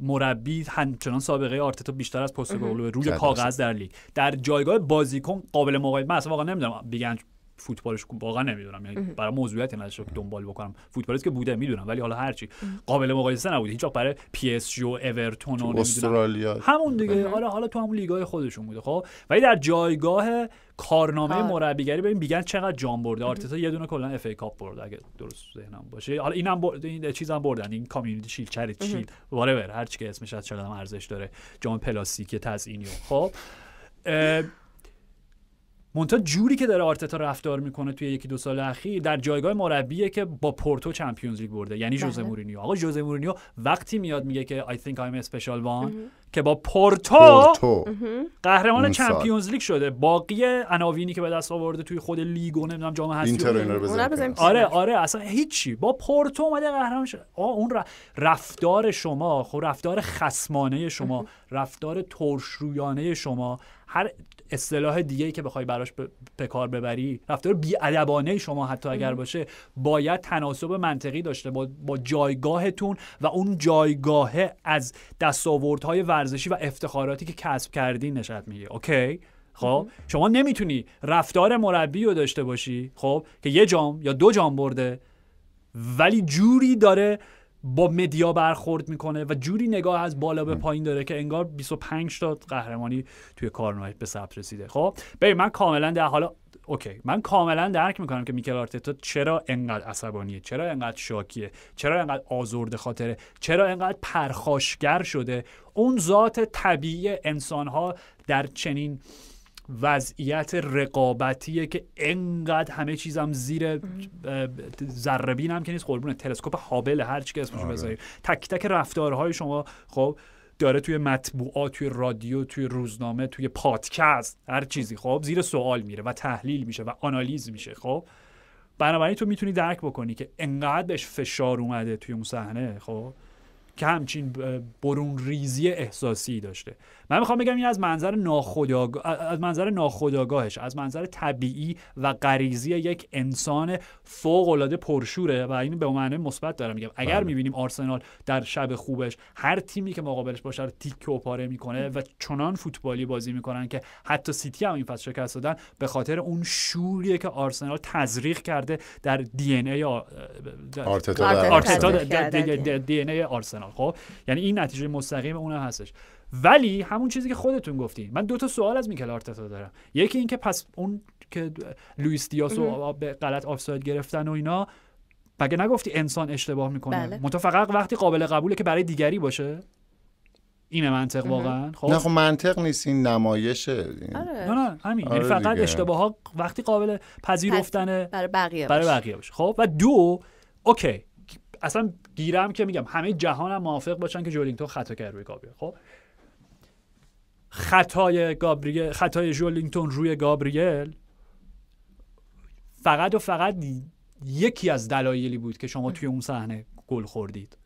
مربی همچنان سابقه آرتتا بیشتر از پست روی کاغذ در لیگ در جایگاه بازیکن قابل مقایسه من اصلا واقعا نمیدونم بگن فوتبالش واقعا نمیدونم یعنی برای موضوعیت نداشت که دنبال بکنم فوتبالیست که بوده میدونم ولی حالا هرچی قابل مقایسه نبوده هیچ برای پی اس جی و اورتون و استرالیا همون دیگه حالا حالا تو همون لیگای خودشون بوده خب ولی در جایگاه کارنامه مربیگری ببین میگن چقدر جام برده آرتتا یه دونه کلا اف ای کاپ برده اگه درست ذهنم باشه حالا اینم برد این چیزام بردن این کامیونیتی شیل چریت واره وارور هر چی که اسمش از چقدر ارزش داره جام پلاستیک تزیینی خب مونتا جوری که داره آرتتا رفتار میکنه توی یکی دو سال اخیر در جایگاه مربیه که با پورتو چمپیونز لیگ برده یعنی جوزه بله. مورینیو آقا جوزه مورینیو وقتی میاد میگه که I think I'm a special که با پورتو, قهرمان چمپیونز لیگ شده باقی عناوینی که به دست آورده توی خود لیگ و نمیدونم جام حذفی آره آره اصلا هیچی با پورتو اومده قهرمان آقا اون رفتار شما خب رفتار خسمانه شما رفتار ترشرویانه شما هر اصطلاح دیگه ای که بخوای براش به کار ببری رفتار بیادبانه شما حتی اگر باشه باید تناسب منطقی داشته با, جایگاهتون و اون جایگاه از دستاوردهای ورزشی و افتخاراتی که کسب کردین نشد میگه اوکی خب شما نمیتونی رفتار مربی رو داشته باشی خب که یه جام یا دو جام برده ولی جوری داره با مدیا برخورد میکنه و جوری نگاه از بالا به پایین داره که انگار 25 تا قهرمانی توی کارنایت به ثبت رسیده خب ببین من کاملا در حالا اوکی من کاملا درک میکنم که میکل آرتتا چرا انقدر عصبانیه چرا انقدر شاکیه چرا انقدر آزرده خاطره چرا انقدر پرخاشگر شده اون ذات طبیعی انسانها در چنین وضعیت رقابتیه که انقدر همه چیزم زیر ذره هم که نیست قربون تلسکوپ هابل هر چی که اسمش بذارید تک تک رفتارهای شما خب داره توی مطبوعات توی رادیو توی روزنامه توی پادکست هر چیزی خب زیر سوال میره و تحلیل میشه و آنالیز میشه خب بنابراین تو میتونی درک بکنی که انقدر بهش فشار اومده توی اون صحنه خب که همچین برون ریزی احساسی داشته من میخوام بگم این از منظر ناخودآگاه از منظر از منظر طبیعی و غریزی یک انسان فوق العاده پرشوره و این به معنی مثبت دارم میگم اگر بله. میبینیم آرسنال در شب خوبش هر تیمی که مقابلش باشه رو تیک و پاره میکنه و چنان فوتبالی بازی میکنن که حتی سیتی هم این فصل شکست دادن به خاطر اون شوریه که آرسنال تزریق کرده در دی ان ای آرتتا دی آرسنال خب یعنی این نتیجه مستقیم اون هستش ولی همون چیزی که خودتون گفتین من دو تا سوال از میکل آرتتا دارم یکی اینکه پس اون که لوئیس دیاس به غلط آفساید گرفتن و اینا بگه نگفتی انسان اشتباه میکنه بله. متفقق وقتی قابل قبوله که برای دیگری باشه اینه منطق واقعا خب نه خب
منطق نیست این نمایشه
آره. نه نه همین یعنی آره فقط اشتباه ها وقتی قابل پذیرفتن برای بقیه برای بقیه باشه خب و دو اوکی اصلا گیرم که میگم همه جهان هم موافق باشن که جولینگتون خطا کرد روی خب خطای گابریل خطای جولینگتون روی گابریل فقط و فقط یکی از دلایلی بود که شما توی اون صحنه گل خوردید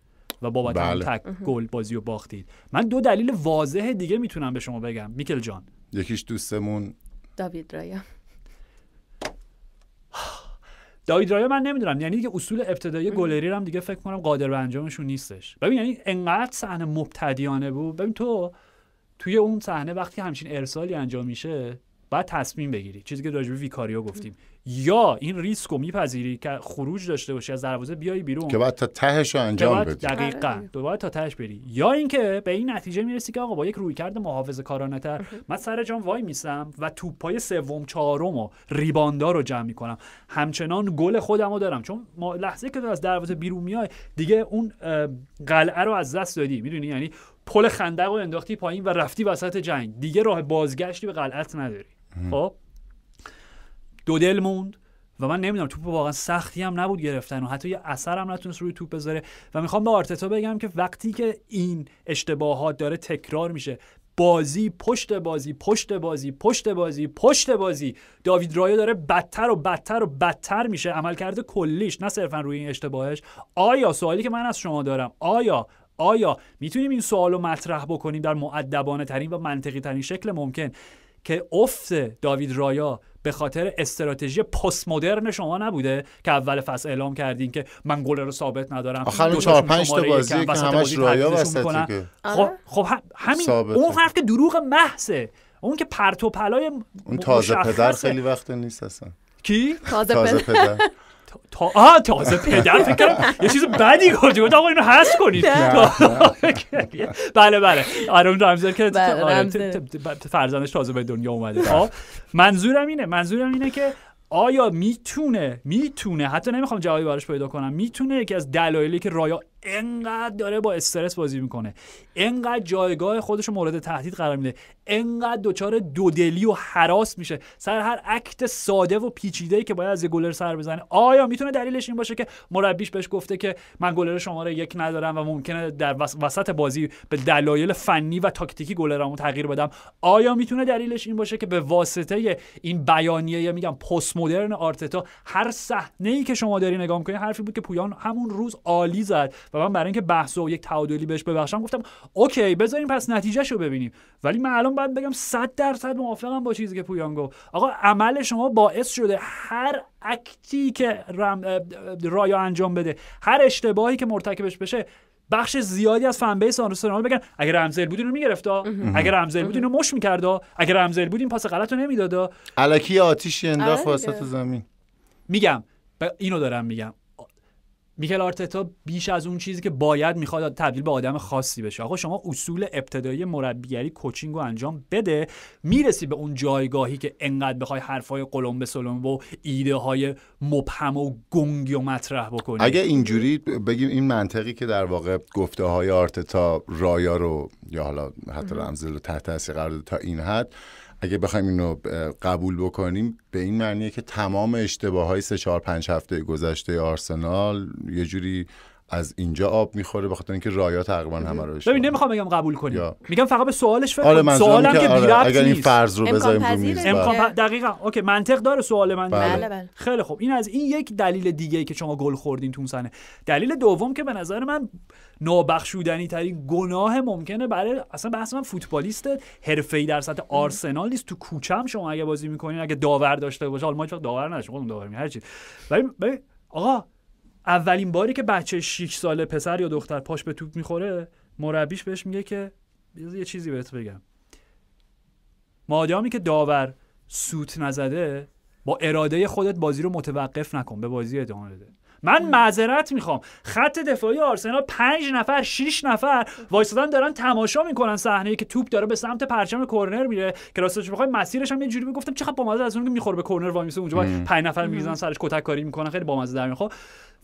و بابت بله. تک گل بازی رو باختید من دو دلیل واضح دیگه میتونم به شما بگم میکل جان یکیش
دوستمون
داوید رایا
داوید رایا من نمیدونم یعنی دیگه اصول ابتدایی گلری هم دیگه فکر کنم قادر به انجامشون نیستش ببین یعنی انقدر صحنه مبتدیانه بود ببین تو توی اون صحنه وقتی همچین ارسالی انجام میشه باید تصمیم بگیری چیزی که راجبه ویکاریو گفتیم یا این ریسک رو میپذیری که خروج داشته باشی از دروازه بیای بیرون که باید تا
تهش رو انجام بدی دقیقا آره.
باید تا تهش بری یا اینکه به این نتیجه میرسی که آقا با یک رویکرد محافظه کارانه تر من سر جام وای میسم و توپای سوم چهارم و ریباندا رو جمع میکنم همچنان گل خودمو دارم چون لحظه که تو از دروازه بیرون میای دیگه اون قلعه رو از دست دادی میدونی یعنی پل خندق رو انداختی پایین و رفتی وسط جنگ دیگه راه بازگشتی به قلعت نداری خب دو دل موند و من نمیدونم توپ واقعا سختی هم نبود گرفتن و حتی یه اثر هم نتونست روی توپ بذاره و میخوام به آرتتا بگم که وقتی که این اشتباهات داره تکرار میشه بازی پشت بازی پشت بازی پشت بازی پشت بازی داوید رایو داره بدتر و بدتر و بدتر میشه عملکرد کلیش نه صرفا روی این اشتباهش آیا سوالی که من از شما دارم آیا آیا میتونیم این سوال رو مطرح بکنیم در معدبانه ترین و منطقی ترین شکل ممکن که افت داوید رایا به خاطر استراتژی پست مدرن شما نبوده که اول فصل اعلام کردین که من گل رو ثابت ندارم آخر چهار پنج تا بازی که همش رایا خب آره. خب همین اون حرف که دروغ محضه اون که پرت و پلای اون تازه پدر خیلی
وقت نیست اصلا
کی تازه پدر تا... تازه پدر فکر یه چیز بدی گفتی گفت آقا اینو کنید بله بله آرام رمزر که فرزندش تازه به دنیا اومده منظورم اینه منظورم اینه که آیا میتونه میتونه حتی نمیخوام جوابی براش پیدا کنم میتونه یکی از دلایلی که رایا انقدر داره با استرس بازی میکنه انقدر جایگاه خودش رو مورد تهدید قرار میده انقدر دچار دودلی و حراس میشه سر هر اکت ساده و پیچیده که باید از یه گلر سر بزنه آیا میتونه دلیلش این باشه که مربیش بهش گفته که من گلر شماره یک ندارم و ممکنه در وسط بازی به دلایل فنی و تاکتیکی گلرمو تغییر بدم آیا میتونه دلیلش این باشه که به واسطه این بیانیه یا میگم پست مدرن آرتتا هر صحنه ای که شما داری نگاه میکنی حرفی بود که پویان همون روز عالی زد و من برای اینکه بحث و یک تعادلی بهش ببخشم گفتم اوکی بذاریم پس نتیجهشو ببینیم ولی من الان باید بگم 100 درصد موافقم با چیزی که پویان گفت آقا عمل شما باعث شده هر اکتی که رایا انجام بده هر اشتباهی که مرتکبش بشه بخش زیادی از فن بیس آرسنال بگن اگر رمزل بود اینو اگر رمزل بود اینو مش میکردا اگر رمزل بود این پاس غلط رو نمیدادا الکی انداخت آره زمین میگم اینو دارم میگم میکل آرتتا بیش از اون چیزی که باید میخواد تبدیل به آدم خاصی بشه آقا شما اصول ابتدایی مربیگری کوچینگ رو انجام بده میرسی به اون جایگاهی که انقدر بخوای حرفای قلم به سلم و ایده های مبهم و گنگ و مطرح بکنی اگه
اینجوری بگیم این منطقی که در واقع گفته های آرتتا رایا رو یا حالا حتی رمزل رو تحت تاثیر قرار تا این حد اگه بخوایم اینو قبول بکنیم به این معنیه که تمام اشتباه های سه چهار پنج هفته گذشته آرسنال یه جوری از اینجا آب میخوره به خاطر اینکه رایا تقریبا همه رو
ببین نمیخوام بگم قبول کنیم یا. میگم فقط به سوالش فکر آره سوالم که, که آره، اگر این فرض رو بذاریم رو میز امکان دقیقاً اوکی منطق داره سوال من بله. بله، بله. خیلی خوب. این از این یک دلیل دیگه ای که شما گل خوردین تو سنه دلیل دوم که به نظر من نابخشودنی ترین گناه ممکنه برای اصلا بحث من فوتبالیست حرفه‌ای در سطح آرسنال نیست تو کوچم شما اگه بازی میکنین اگه داور داشته باشه حالا ما داور نداشتیم خودمون داور هر چی ولی آقا اولین باری که بچه 6 ساله پسر یا دختر پاش به توپ میخوره مربیش بهش میگه که یه چیزی بهت بگم مادامی که داور سوت نزده با اراده خودت بازی رو متوقف نکن به بازی ادامه بده من معذرت میخوام خط دفاعی آرسنال پنج نفر شش نفر وایسادن دارن تماشا میکنن صحنه که توپ داره به سمت پرچم کرنر میره کلاسش راستش بخوای مسیرش هم یه جوری میگفتم چقدر بامزه از اون که میخوره به کرنر وایمیسه اونجا پنج نفر میریزن سرش کتک کاری میکنن خیلی بامزه در میخوام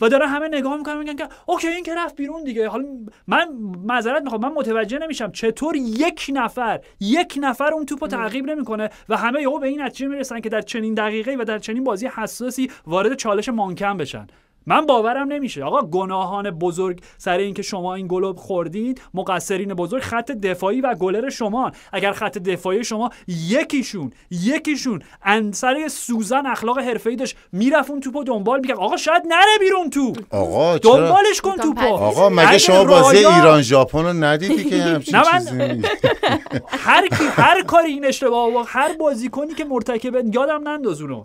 و داره همه نگاه میکنن میگن که اوکی این که رفت بیرون دیگه حالا من معذرت میخوام من متوجه نمیشم چطور یک نفر یک نفر اون توپو تعقیب نمیکنه و همه یهو به این نتیجه میرسن که در چنین دقیقه و در چنین بازی حساسی وارد چالش مانکن بشن من باورم نمیشه آقا گناهان بزرگ سر اینکه شما این گلوب خوردید مقصرین بزرگ خط دفاعی و گلر شما اگر خط دفاعی شما یکیشون یکیشون انصر سوزن اخلاق حرفه‌ای داشت میرفون توپو دنبال میکرد آقا شاید نره بیرون تو
آقا دنبالش کن توپو آقا مگه شما بازی ایران ژاپن رو ندیدی که همچین چیزی
هر کی هر کاری این اشتباه هر بازیکنی که مرتکب یادم نندازونو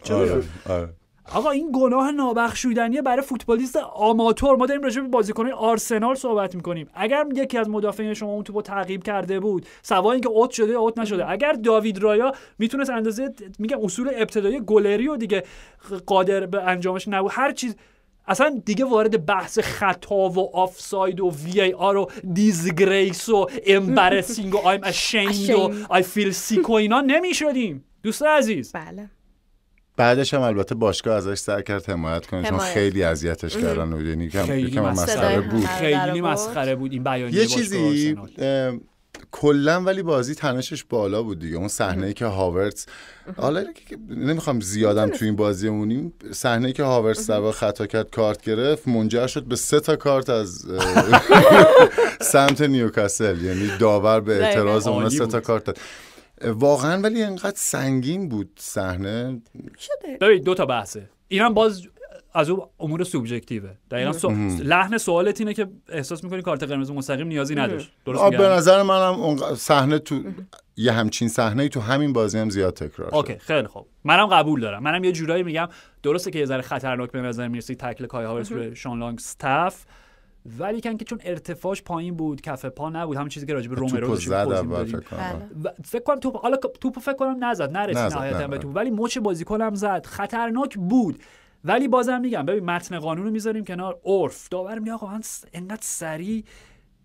آقا این گناه نابخشودنیه برای فوتبالیست آماتور ما داریم راجع به بازیکن آرسنال صحبت میکنیم اگر یکی از مدافعین شما اون توپو تعقیب کرده بود سواء اینکه اوت شده یا اوت نشده اگر داوید رایا میتونست اندازه میگم اصول ابتدایی گلری و دیگه قادر به انجامش نبود هر چیز اصلا دیگه وارد بحث خطا و آفساید و وی ای آر و دیزگریس و امبرسینگ و آیم اشیند و آی فیل سیکو اینا نمیشدیم دوست عزیز بله
بعدش هم البته باشگاه ازش سر کرد حمایت کنه چون خیلی اذیتش کردن و یعنی کم مسخره بود خیلی
مسخره بود این بیانیه یه چیزی
کلا ولی بازی تنشش بالا بود دیگه اون صحنه که هاورتس حالا نمیخوام زیادم تو این بازی مونیم صحنه که هاورتس سوا خطا کرد کارت گرفت منجر شد به سه تا کارت از سمت نیوکاسل یعنی داور به اعتراض اون سه تا کارت داد واقعا ولی انقدر سنگین بود صحنه
شده ببین دو تا بحثه اینم باز از اون امور سوبژکتیوه دقیقا سو... لحن سوالت اینه که احساس میکنی کارت قرمز مستقیم نیازی آره. نداشت به نظر
منم صحنه تو یه همچین صحنه تو همین بازی هم زیاد تکرار شد اوکی خیلی
خوب منم قبول دارم منم یه جورایی میگم درسته که یه ذره خطرناک به نظر میرسی تکل کای هاورس روی شان لانگ استاف ولی کن که چون ارتفاعش پایین بود کف پا نبود همون چیزی که راجب رومرو بله. فکر کنم توپ حالا توپو فکر کنم نزد نرسید نهایتا به توپ ولی مچ بازیکنم زد خطرناک بود ولی بازم میگم ببین متن قانون رو میذاریم کنار عرف داور میگه آقا من انقدر سریع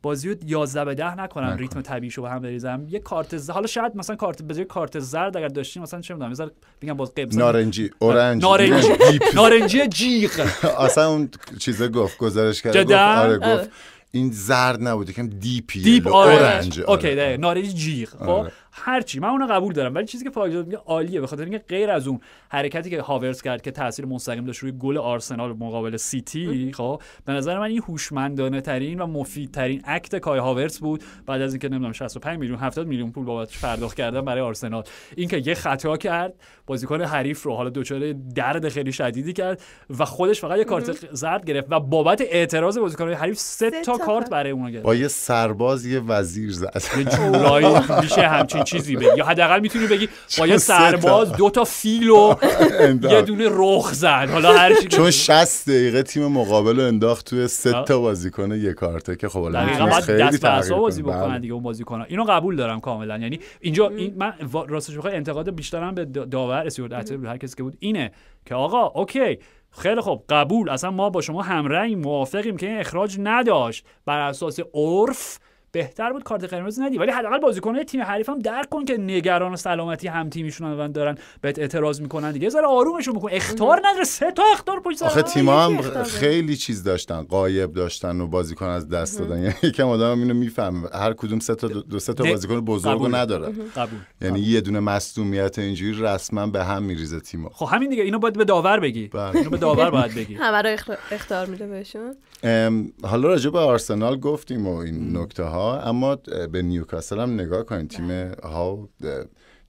بازی رو 11 به 10 نکنن ریتم طبیعیشو به هم بریزم یه کارت ز... حالا شاید مثلا کارت به کارت زرد اگر داشتیم مثلا چه می‌دونم مثلا بگم باز قبض نارنجی آره. اورنج نارنجی
نارنجی جیغ اصلا اون چیزه گفت گزارش کرد آره، گفت آره گفت این زرد نبوده کم دیپی دیپ آره. اورنج اوکی نارنجی جیغ خب
هرچی من اونو قبول دارم ولی چیزی که فاکزاد میگه عالیه به خاطر اینکه غیر از اون حرکتی که هاورز کرد که تاثیر مستقیم داشت روی گل آرسنال مقابل سیتی خب به نظر من این هوشمندانه ترین و مفید ترین اکت کای هاورز بود بعد از اینکه نمیدونم 65 میلیون 70 میلیون پول بابت پرداخت کردن برای آرسنال اینکه یه خطا کرد بازیکن حریف رو حالا دوچاره درد خیلی شدیدی کرد و خودش فقط یه کارت زرد گرفت و بابت اعتراض بازیکن حریف سه کارت برای اون گرفت با
یه سرباز یه وزیر زد یه میشه همچین چیزی بگی یا حداقل
میتونی بگی با یه سرباز دو تا فیل و یه دونه رخ زن حالا هر چی چون
60 دقیقه تیم مقابل رو انداخت توی سه تا بازیکن یه کارت که خب الان خیلی بازی بکنن بله.
دیگه اون بازیکن اینو قبول دارم کاملا یعنی اینجا من راستش بخوای انتقاد بیشترم به داور سیورد هر کسی که بود اینه که آقا اوکی خیلی خب قبول اصلا ما با شما همرنگ موافقیم که این اخراج نداشت بر اساس عرف بهتر بود کارت قرمز ندی ولی حداقل بازیکن‌های تیم حریفم درک کن که نگران سلامتی هم تیمیشون هم دارن به اعتراض میکنن دیگه ذره آرومشون بکن اختار نداره سه تا اختار پشت آخه تیم‌ها هم خیلی
چیز داشتن قایب داشتن و بازیکن از دست دادن یعنی یکم آدم اینو میفهمه هر کدوم سه تا دو سه تا بازیکن بزرگو نداره قبول یعنی یه دونه مصدومیت اینجوری رسما به هم میریزه تیم خب همین دیگه اینو باید به داور بگی بله. اینو به داور باید بگی
اختار میده بهشون
حالا راجع به آرسنال گفتیم و این نکته ها اما به نیوکاسل هم نگاه کنید بله. تیم ها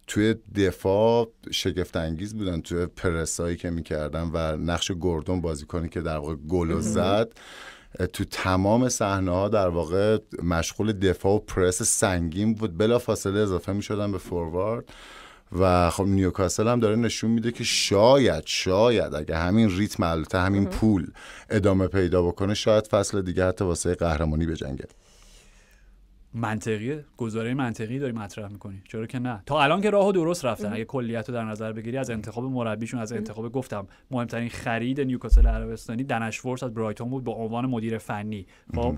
توی دفاع شگفت انگیز بودن توی پرسایی که میکردن و نقش گردون بازیکنی که در واقع گل زد تو تمام صحنه ها در واقع مشغول دفاع و پرس سنگین بود بلا فاصله اضافه می به فوروارد و خب نیوکاسل هم داره نشون میده که شاید شاید اگه همین ریتم البته همین پول ادامه پیدا بکنه شاید فصل دیگه حتی واسه قهرمانی بجنگه
منطقیه گزاره منطقی داری مطرح میکنی چرا که نه تا الان که و درست رفتن اگه کلیت رو در نظر بگیری از انتخاب مربیشون از انتخاب گفتم مهمترین خرید نیوکاسل عربستانی دنشورس از برایتون بود به عنوان مدیر فنی خب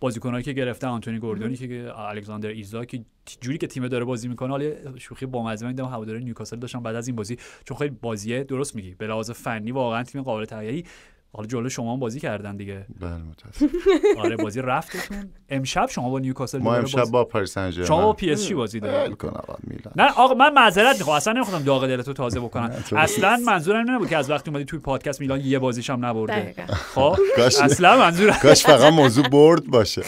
بازیکنایی که گرفته آنتونی گوردونی که الکساندر ایزا که جوری که تیم داره بازی میکنه حالا شوخی با مزه میدم هواداری نیوکاسل داشتن بعد از این بازی چون خیلی بازیه درست میگی به لحاظ فنی واقعا تیم قابل تغییری حالا جلو شما هم بازی کردن دیگه بله متاسفم آره بازی رفتتون امشب شما با نیوکاسل ما امشب با پاریس سن شما با پی اس جی بازی دارید نه آقا من معذرت میخوام اصلا نمیخوام داغ دلتو تازه بکنم اصلا منظورم اینه بود که از وقتی اومدی توی پادکست میلان یه بازیش هم نبرده خب اصلا منظورم کاش فقط موضوع
برد باشه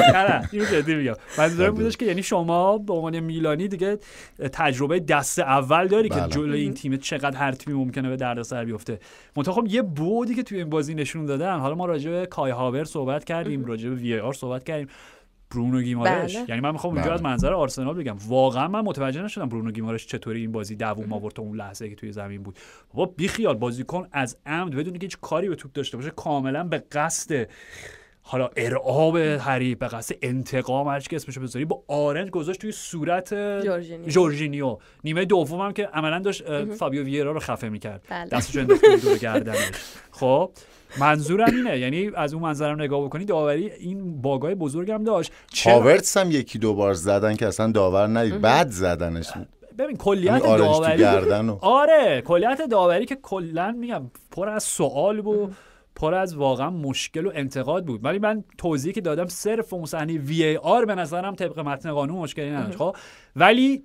نه نه بودش که یعنی شما به عنوان میلانی دیگه تجربه دست اول داری که بله. جلوی این تیم چقدر هر تیمی ممکنه به سر بیفته منتها خب یه بودی که توی این بازی نشون دادن حالا ما راجع به کای هاور صحبت کردیم راجع به وی آر صحبت کردیم برونو گیمارش بله. یعنی من میخوام اونجا بله. از منظر آرسنال بگم واقعا من متوجه نشدم برونو گیمارش چطوری این بازی دووم آورد تا اون لحظه که توی زمین بود بابا بیخیال بازیکن از عمد بدون که هیچ کاری به توپ داشته باشه کاملا به قصد حالا ارعاب هری به قصد انتقام هرچی که اسمشو بذاری با آرنج گذاشت توی صورت جورجینیو, نیمه دومم که عملا داشت فابیو ویرا رو خفه میکرد بله. دستشو انداخت دور گردنش خب منظورم اینه یعنی از اون منظرم نگاه بکنید داوری این باگای بزرگم داشت هاورتس
هم یکی دو بار زدن که اصلا داور ندید بعد زدنش
ببین کلیت داوری آره کلیت داوری که کلا میگم پر از سوال بود پر از واقعا مشکل و انتقاد بود ولی من توضیحی که دادم صرف اون صحنه وی ای آر به نظرم طبق متن قانون مشکلی نداشت خب ولی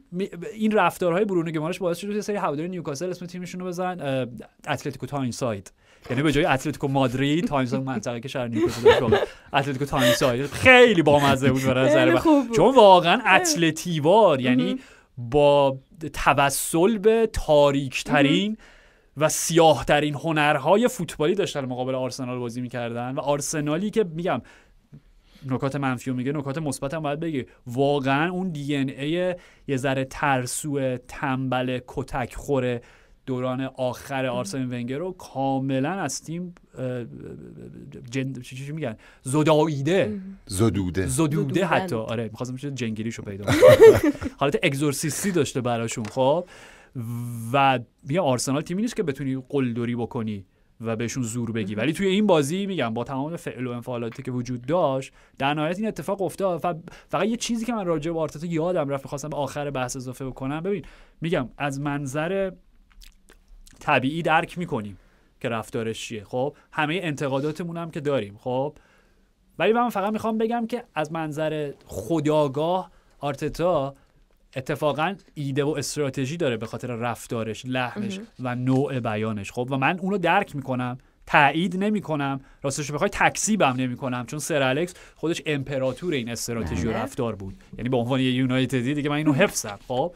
این رفتارهای برونو گمارش باعث شده یه سری هواداری نیوکاسل اسم تیمشون رو بزنن اتلتیکو ساید یعنی به جای اتلتیکو مادرید ساید منطقه که شهر نیوکاسل اتلتیکو ساید. خیلی بامزه بود به نظر چون واقعا اتلتیوار یعنی با توسل به تاریک ترین و سیاه ترین هنرهای فوتبالی داشتن مقابل آرسنال بازی میکردن و آرسنالی که میگم نکات منفی میگه نکات مثبت هم باید بگه واقعا اون دی یه ذره ترسو تنبل کتک خوره دوران آخر آرسن ونگر رو کاملا از تیم چی, چی میگن زداییده زدوده زدوده حتی آره میخواستم چه رو پیدا حالت اگزورسیستی داشته براشون خب و بیا آرسنال تیمی نیست که بتونی قلدری بکنی و بهشون زور بگی ولی توی این بازی میگم با تمام فعل و انفعالاتی که وجود داشت در نهایت این اتفاق افتاد فقط یه چیزی که من راجع به آرتتا یادم رفت میخواستم به آخر بحث اضافه بکنم ببین میگم از منظر طبیعی درک میکنیم که رفتارش چیه خب همه انتقاداتمون هم که داریم خب ولی من فقط میخوام بگم که از منظر خداگاه آرتتا اتفاقا ایده و استراتژی داره به خاطر رفتارش لحنش و نوع بیانش خب و من اونو درک میکنم تایید نمیکنم راستش بخوای تکسیبم نمیکنم چون سر الکس خودش امپراتور این استراتژی و بله. رفتار بود یعنی به عنوان یه یونایتدی دیگه من اینو حفظم خب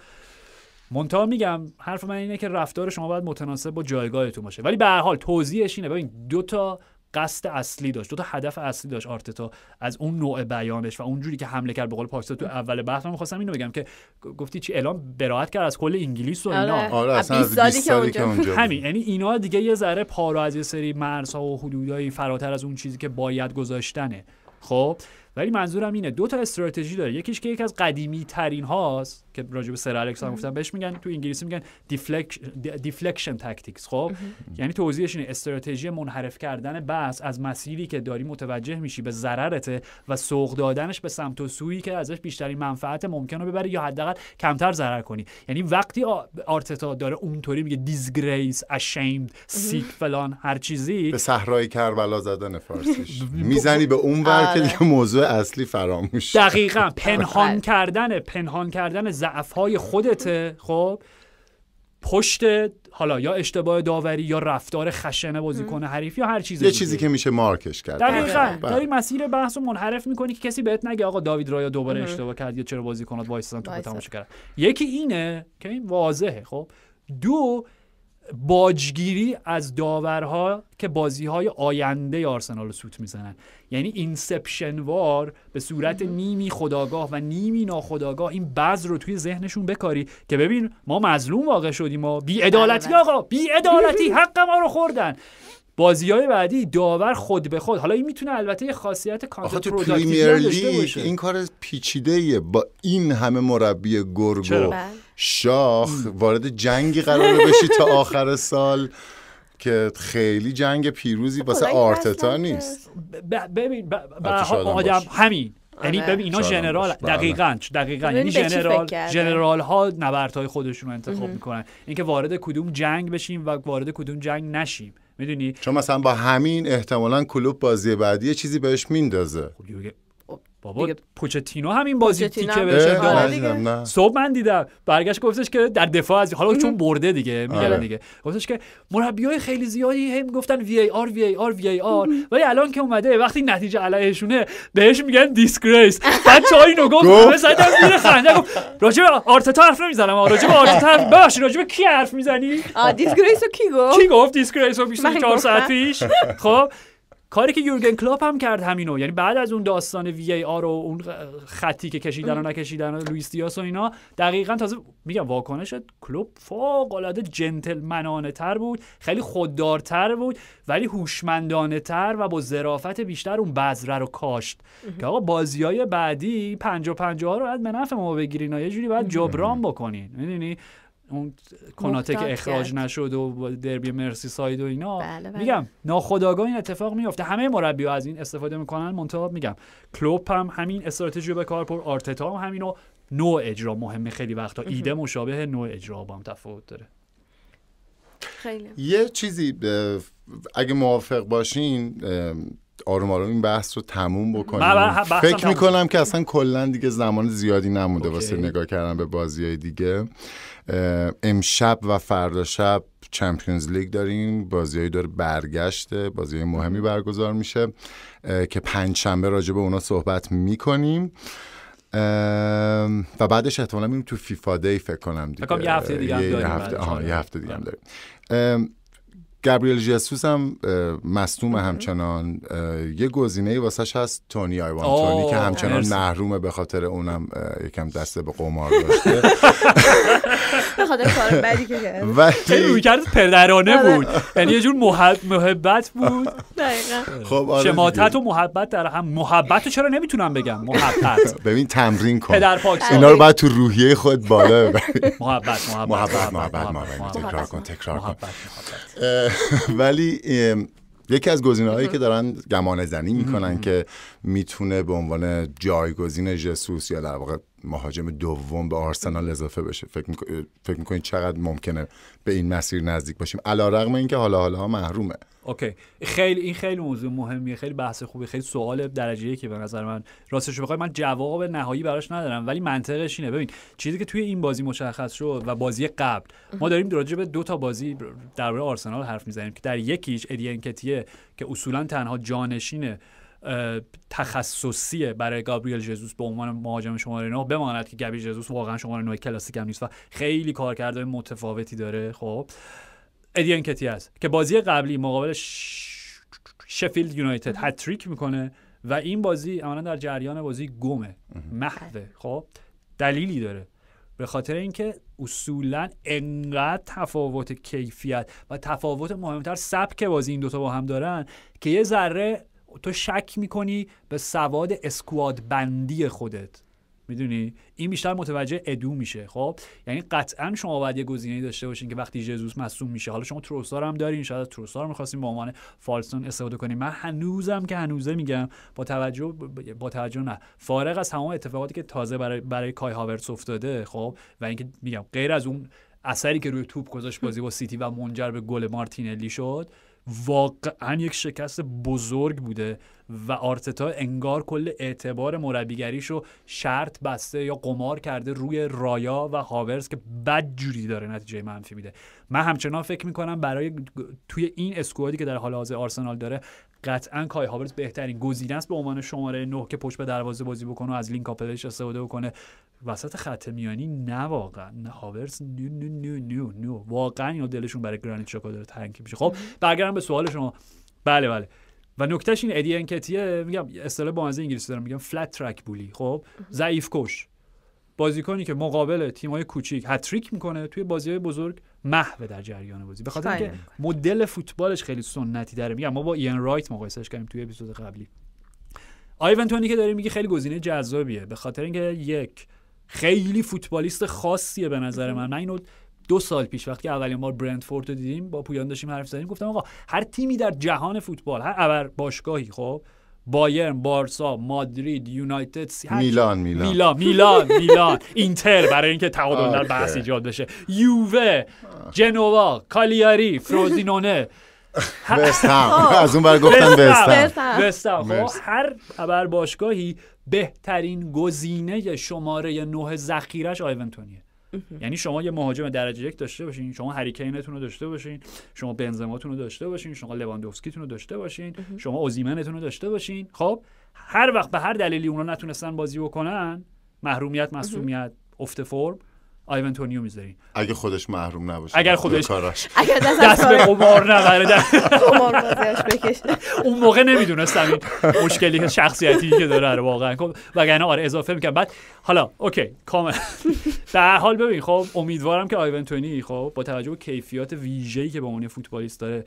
منتها میگم حرف من اینه که رفتار شما باید متناسب با جایگاهتون باشه ولی به هر حال توضیحش اینه ببین دو تا قصد اصلی داشت دو تا هدف اصلی داشت آرتتا از اون نوع بیانش و اونجوری که حمله کرد به قول پاکستا تو اول بحث من می‌خواستم اینو بگم که گفتی چی اعلام براحت کرد از کل انگلیس و اینا آره, آره، از که اونجا همین یعنی اینا دیگه یه ذره پارو از یه سری مرزها و حدودای فراتر از اون چیزی که باید گذاشتنه خب ولی منظورم اینه دو تا استراتژی داره یکیش که یکی از قدیمی ترین هاست که راجع به سر الکس گفتم بهش میگن تو انگلیسی میگن دیفلکشن تاکتیکس خب یعنی توضیحش اینه استراتژی منحرف کردن بس از مسیری که داری متوجه میشی به ضررته و سوق دادنش به سمت و سویی که ازش بیشترین منفعت ممکن رو ببری یا حداقل کمتر ضرر کنی یعنی وقتی آرتتا داره اونطوری میگه دیسگریس اشیمد سیک فلان هر چیزی به
صحرای کربلا زدن فارسیش میزنی به اون ور که آره. موضوع اصلی فراموش دقیقا پنهان بله.
کردن پنهان کردن ضعف های خودته خب پشت حالا یا اشتباه داوری یا رفتار خشنه بازیکن حریف یا هر چیز یه چیزی که
میشه مارکش کرد دقیقاً بله، بله. داری
مسیر بحث رو منحرف میکنی که کسی بهت نگه آقا داوید رایا دوباره اشتباه کرد یا چرا بازیکنات وایسادن تو تماشا کرده یکی اینه که این واضحه خب دو باجگیری از داورها که بازی های آینده آرسنال رو سوت میزنن یعنی اینسپشن وار به صورت نیمی خداگاه و نیمی ناخداگاه این بعض رو توی ذهنشون بکاری که ببین ما مظلوم واقع شدیم ما بی ادالتی بله، بله. آقا بی حق ما رو خوردن بازی های بعدی داور خود به خود حالا این میتونه البته یه خاصیت کانتر پروداکتیو این
کار پیچیده با این همه مربی گرگو شاخ وارد جنگی قرار بشی تا آخر سال که خیلی جنگ پیروزی خب، واسه آرتتا نیست
ببین آدم همین آره. یعنی ببین اینا جنرال بله. دقیقاً دقیقاً یعنی جنرال جنرال ها نبردهای خودشون رو انتخاب میکنن اینکه وارد کدوم جنگ بشیم و وارد کدوم جنگ نشیم میدونی
چون مثلا با همین احتمالا کلوب بازی بعدی چیزی بهش میندازه خب
بابا دیگه... پوچتینو همین بازی تیکه بهش داد آره صبح من دیدم برگشت گفتش که در دفاع از حالا چون برده دیگه میگن آره. دیگه گفتش که های خیلی زیادی هم گفتن وی ای آر وی ای آر وی ای آر ولی الان که اومده وقتی نتیجه علیهشونه بهش میگن دیسگریس بچه چای اینو گفت مثلا میره خنده گفت راجب آرتتا حرف نمیزنم راجب آرتتا حرف باش راجب کی حرف میزنی آ دیسگریس
کی گفت کی گفت
دیسگریس رو بیشتر ساعت پیش خب کاری که یورگن کلوپ هم کرد همینو یعنی بعد از اون داستان وی ای آر و اون خطی که کشیدن و نکشیدن و لوئیس دیاس و اینا دقیقا تازه میگم واکنش کلوپ فوق العاده جنتلمنانه تر بود خیلی خوددارتر بود ولی هوشمندانه تر و با ظرافت بیشتر اون بذره رو کاشت که آقا بازی های بعدی 50 50 رو باید به نفع ما بگیرین یه جوری باید جبران بکنین میدونی اون کناته که اخراج کرد. نشد و دربی مرسی ساید و اینا بله، بله. میگم ناخداگاه این اتفاق میفته همه مربی ها از این استفاده میکنن منتها میگم کلوپ هم همین استراتژی رو به کار پر آرتتا هم همینو نوع اجرا مهمه خیلی وقتا ایده مشابه نوع اجرا با هم تفاوت داره خیلی. یه
چیزی اگه موافق باشین آروم آروم این بحث رو تموم بکنیم بله، فکر میکنم که اصلا کلا دیگه زمان زیادی نمونده واسه نگاه کردن به بازی های دیگه امشب و فردا شب چمپیونز لیگ داریم بازیایی داره برگشته بازی مهمی برگزار میشه که پنجشنبه راجع به اونا صحبت میکنیم و بعدش احتمالا میریم تو فیفا دی فکر کنم دیگه یه هفته دیگه یه هفته دیگه هم داریم گابریل جسوس هم مصنوم همچنان یه گزینه واسش هست تونی آیوان تونی که همچنان مرس. محرومه به خاطر اونم یکم دسته به قمار داشته به کار که کرد خیلی
روی کرد پدرانه آره. بود یعنی یه جور محبت بود خب آره شماتت و محبت در هم محبت چرا نمیتونم بگم محبت
ببین تمرین کن پدر اینا رو باید تو روحیه خود بالا محبت محبت محبت محبت تکرار کن
تکرار کن
ولی یکی از هایی که دارن گمان زنی میکنن که میتونه به عنوان جایگزین جسوس یا در واقع مهاجم دوم به آرسنال اضافه بشه فکر, میکن... چقدر ممکنه به این مسیر نزدیک باشیم علا رقم اینکه حالا حالا محرومه
اوکی خیلی این خیلی موضوع مهمیه خیلی بحث خوبی خیلی سوال درجه که به نظر من راستش بخوای من جواب نهایی براش ندارم ولی منطقش اینه ببین چیزی که توی این بازی مشخص شد و بازی قبل ما داریم در به دو تا بازی درباره آرسنال حرف میزنیم که در یکیش ادینکتیه که اصولا تنها جانشینه تخصصی برای گابریل ژزوس به عنوان مهاجم شماره 9 بماند که گابریل ژزوس واقعا شماره 9 کلاسیک هم نیست و خیلی کارکردهای متفاوتی داره خب ادیان کتی است که بازی قبلی مقابل شفیلد یونایتد هتریک میکنه و این بازی عملا در جریان بازی گمه محوه خب دلیلی داره به خاطر اینکه اصولا انقدر تفاوت کیفیت و تفاوت مهمتر سبک بازی این دوتا با هم دارن که یه ذره تو شک میکنی به سواد اسکواد بندی خودت میدونی این بیشتر متوجه ادو میشه خب یعنی قطعا شما باید یه گزینه‌ای داشته باشین که وقتی جزوس مصوم میشه حالا شما تروسار هم دارین شاید از تروسار میخواستیم به عنوان فالسون استفاده کنیم من هنوزم که هنوزه میگم با توجه با توجه نه فارغ از تمام اتفاقاتی که تازه برای برای کای هاورتس افتاده خب و اینکه میگم غیر از اون اثری که روی توپ گذاشت بازی با سیتی و منجر به گل مارتینلی شد واقعا یک شکست بزرگ بوده و آرتتا انگار کل اعتبار مربیگریش رو شرط بسته یا قمار کرده روی رایا و هاورز که بد جوری داره نتیجه منفی میده من همچنان فکر میکنم برای توی این اسکوادی که در حال حاضر آرسنال داره قطعا کای هاورز بهترین گزینه است به عنوان شماره 9 که پشت به دروازه بازی بکنه و از لینک آپلش استفاده بکنه وسط خط میانی نه واقعا نه نو نو نو نو نو واقعا دلشون برای گرانیت شاکا داره تنگ میشه خب برگردم به سوال شما بله بله و نکتهش این ادی انکتیه میگم اصطلاح از انگلیسی دارم میگم فلت ترک بولی خب ضعیف کش بازیکنی که مقابل تیمای کوچیک هتریک میکنه توی بازی بزرگ محو در جریان بازی به خاطر اینکه مدل فوتبالش خیلی سنتی داره میگم ما با این رایت مقایسهش کردیم توی اپیزود قبلی آیون تونی که داریم میگه خیلی گزینه جذابیه به خاطر اینکه یک خیلی فوتبالیست خاصیه به نظر من من اینو دو سال پیش وقتی اولین بار برندفورد رو دیدیم با پویان داشتیم حرف زدیم گفتم آقا هر تیمی در جهان فوتبال هر باشگاهی خب بایرن بارسا مادرید یونایتد میلان
میلان میلان میلان میلان
اینتر برای اینکه تعادل در بحث ایجاد بشه یووه جنوا کالیاری فروزینونه
بستم خب. از اون بر گفتن خب،
هر خبر باشگاهی بهترین گزینه شماره نه ذخیرش آیونتونیه یعنی شما یه مهاجم درجه یک داشته باشین شما هریکینتون رو داشته باشین شما بنزماتون رو داشته باشین شما لواندوفسکیتون رو داشته باشین شما اوزیمنتون رو داشته باشین خب هر وقت به هر دلیلی اونا نتونستن بازی بکنن محرومیت مصومیت افت فرم آیونتونیو میذارین
اگه خودش محروم نباشه اگر خودش کاراش اگر دست به قمار نبره
قمار بکشه اون موقع نمیدونستم این مشکلی شخصیتی که داره رو واقعا خب، وگرنه آره اضافه میکنم بعد حالا اوکی کامل در حال ببین خب امیدوارم که تونی خب با توجه به کیفیات ویژه‌ای که به عنوان فوتبالیست داره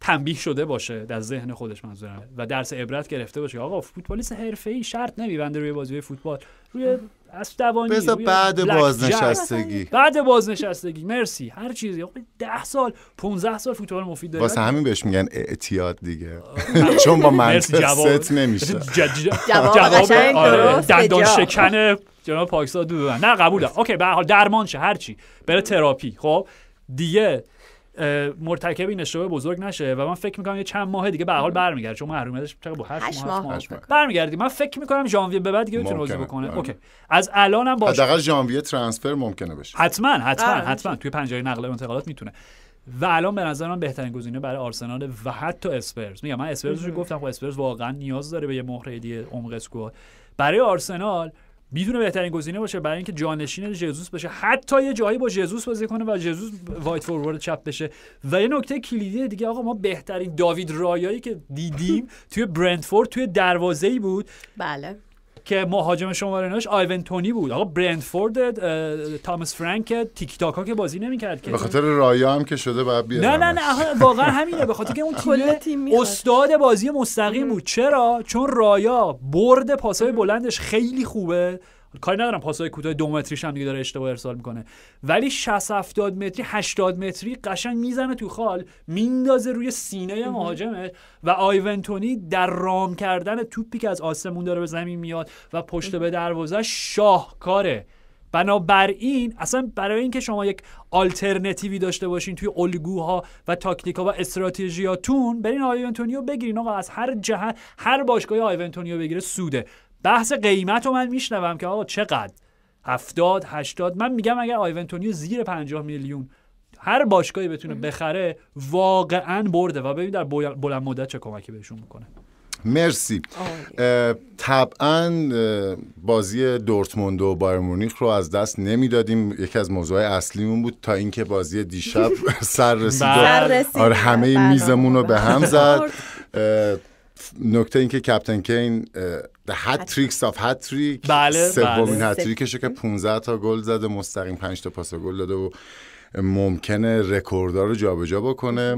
تنبیه شده باشه در ذهن خودش منظورم و درس عبرت گرفته باشه آقا فوتبالیست حرفه‌ای شرط نمیبنده روی بازی فوتبال روی از دوانی بعد بازنشستگی بعد بازنشستگی مرسی هر چیزی آقا 10 سال 15 سال فوتبال مفید داره واسه همین بهش
میگن اعتیاد دیگه چون با من ست نمیشه
جواب آره. دندان شکن جناب پاکستان دو نه قبوله اوکی به هر حال درمان هر چی بره تراپی خب دیگه مرتکب این اشتباه بزرگ نشه و من فکر میکنم یه چند ماه دیگه به حال برمیگرده چون محرومیتش چقدر بود 8 ماه, من فکر میکنم ژانویه به بعد دیگه بتونه بازی بکنه آره. اوکی از
هم باشه حداقل ژانویه ترانسفر ممکنه بشه حتما
حتما آره، حتما توی پنجره نقل و انتقالات میتونه و الان به نظر من بهترین گزینه برای آرسنال و حتی اسپرز میگم من اسپرز رو گفتم خب اسپرز واقعا نیاز داره به یه مهره دیگه عمق اسکواد برای آرسنال میتونه بهترین گزینه باشه برای اینکه جانشین جزوس بشه حتی یه جایی با جزوس بازی کنه و جزوس وایت فوروارد چپ بشه و یه نکته کلیدی دیگه آقا ما بهترین داوید رایایی که دیدیم توی برندفورد توی دروازه‌ای بود بله که مهاجم شماره آیون تونی بود آقا برندفورد تامس فرانک تیک ها که بازی نمیکرد که به خاطر
رایا هم که شده بعد
نه نه نه واقعا همینه به خاطر که اون تیم استاد بازی مستقیم بود چرا چون رایا برد پاسای بلندش خیلی خوبه کاری ندارم پاسای کوتاه دو متریش هم دیگه داره اشتباه ارسال میکنه ولی 60 70 متری 80 متری قشنگ میزنه تو خال میندازه روی سینه مهاجمش و آیونتونی در رام کردن توپی که از آسمون داره به زمین میاد و پشت به دروازه شاهکاره بنابراین اصلا برای اینکه شما یک آلترنتیوی داشته باشین توی الگوها و تاکتیکا و استراتژیاتون برین آیونتونیو بگیرین آقا از هر جهت هر باشگاهی آیونتونیو بگیره سوده بحث قیمت رو من میشنوم که آقا چقدر هفتاد هشتاد من میگم اگر آیونتونیو زیر 50 میلیون هر باشگاهی بتونه بخره واقعا برده و ببین در بلند مدت چه کمکی بهشون میکنه
مرسی آره. طبعا بازی دورتموند و بایر مونیخ رو از دست نمیدادیم یکی از موضوع اصلیمون بود تا اینکه بازی دیشب سر رسید آره همه بله. میزمون رو به هم بله. زد نکته اینکه کپتن کین The hat-tricks of hat-trick بله،, بله سومین هتریکشه که 15 تا گل زده مستقیم 5 تا پاس گل داده و ممکنه رکوردار رو جابجا بکنه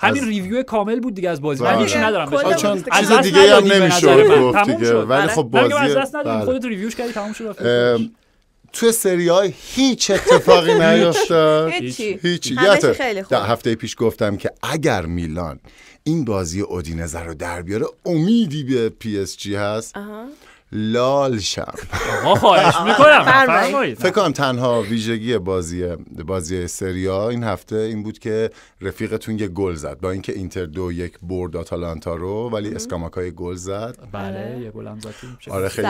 همین
ریویو کامل بود دیگه از بازی من بله. هیچ ندارم بشه چون از دیگه هم نمیشه گفت دیگه ولی خب بله. بازی از دست ندادیم خودت ریویوش کردی تموم شد
تو سری های هیچ اتفاقی نیفتاد هیچی هیچی هفته پیش گفتم که اگر میلان این بازی اودینزه رو در بیاره امیدی به پی اس جی هست لال شم آقا خواهش میکنم فکر کنم تنها ویژگی بازی بازی سریا این هفته این بود که رفیقتون یه گل زد با اینکه اینتر دو یک برد آتالانتا رو ولی اسکاماکای گل زد بله
یه آره. هم زد آره خیلی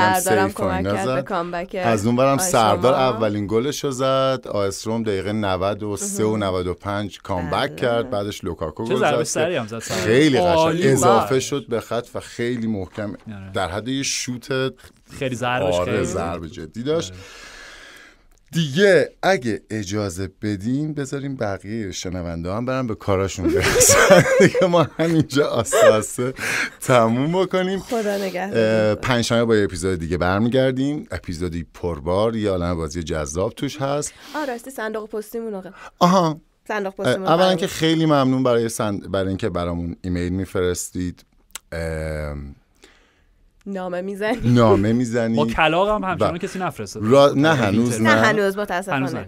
هم از اون برم سردار
اولین گلش رو زد آیستروم دقیقه 93 و 95 کامبک بله. کرد بعدش لوکاکو گل زد خیلی قشنگ اضافه شد به خط و خیلی محکم آره. در حد یه شوت خیلی ضربش آره جدی داشت دیگه اگه اجازه بدین بذاریم بقیه شنونده هم برن به کاراشون برسن دیگه ما همینجا آساسه تموم بکنیم
خدا نگهدار
با یه اپیزود دیگه برمیگردیم اپیزودی پربار یه عالم بازی جذاب توش هست
آه راستی صندوق پستیمون آقا آها صندوق اولا که
خیلی ممنون برای سند... برای اینکه برامون ایمیل میفرستید نامه میزنی نامه میزنی با کلاغ هم همچنان کسی نفرسته را... نه هنوز نه, نه هنوز متاسفانه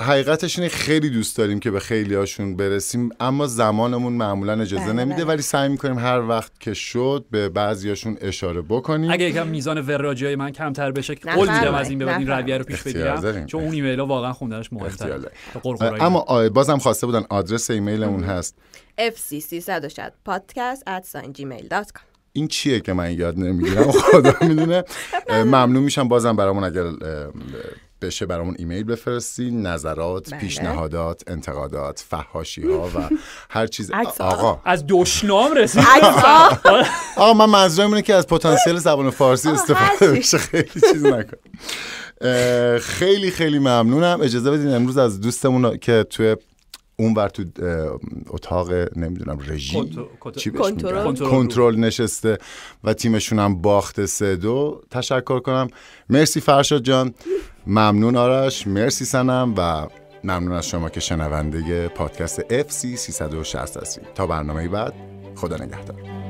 حقیقتش اینه خیلی دوست داریم که به خیلی هاشون برسیم اما زمانمون معمولا اجازه بله، نمیده بله. ولی سعی میکنیم هر وقت که شد به بعضیاشون اشاره بکنیم اگه یکم میزان وراجی
های من کمتر بشه که قول میدم از این به این رویه رو پیش بگیرم چون اون ایمیل ها واقعا خوندنش مهمه
اما بازم خواسته بودن آدرس اون هست
fc
این چیه که من یاد نمیگیرم خدا میدونه خب، بله. ممنون میشم بازم برامون اگر بشه برامون ایمیل بفرستی نظرات بله. پیشنهادات انتقادات فهاشی ها و هر چیز آقا از دشنام رسید آقا من منظورم اینه که از پتانسیل زبان فارسی استفاده بشه خیلی چیز نکن خیلی خیلی ممنونم اجازه بدین امروز از دوستمون که توی اونور تو اتاق نمیدونم رژی کنترل نشسته و تیمشون هم باخته سه دو تشکر کنم مرسی فرشاد جان ممنون آرش مرسی سنم و ممنون از شما که شنونده پادکست FC 360 هستید تا برنامه بعد خدا نگهدار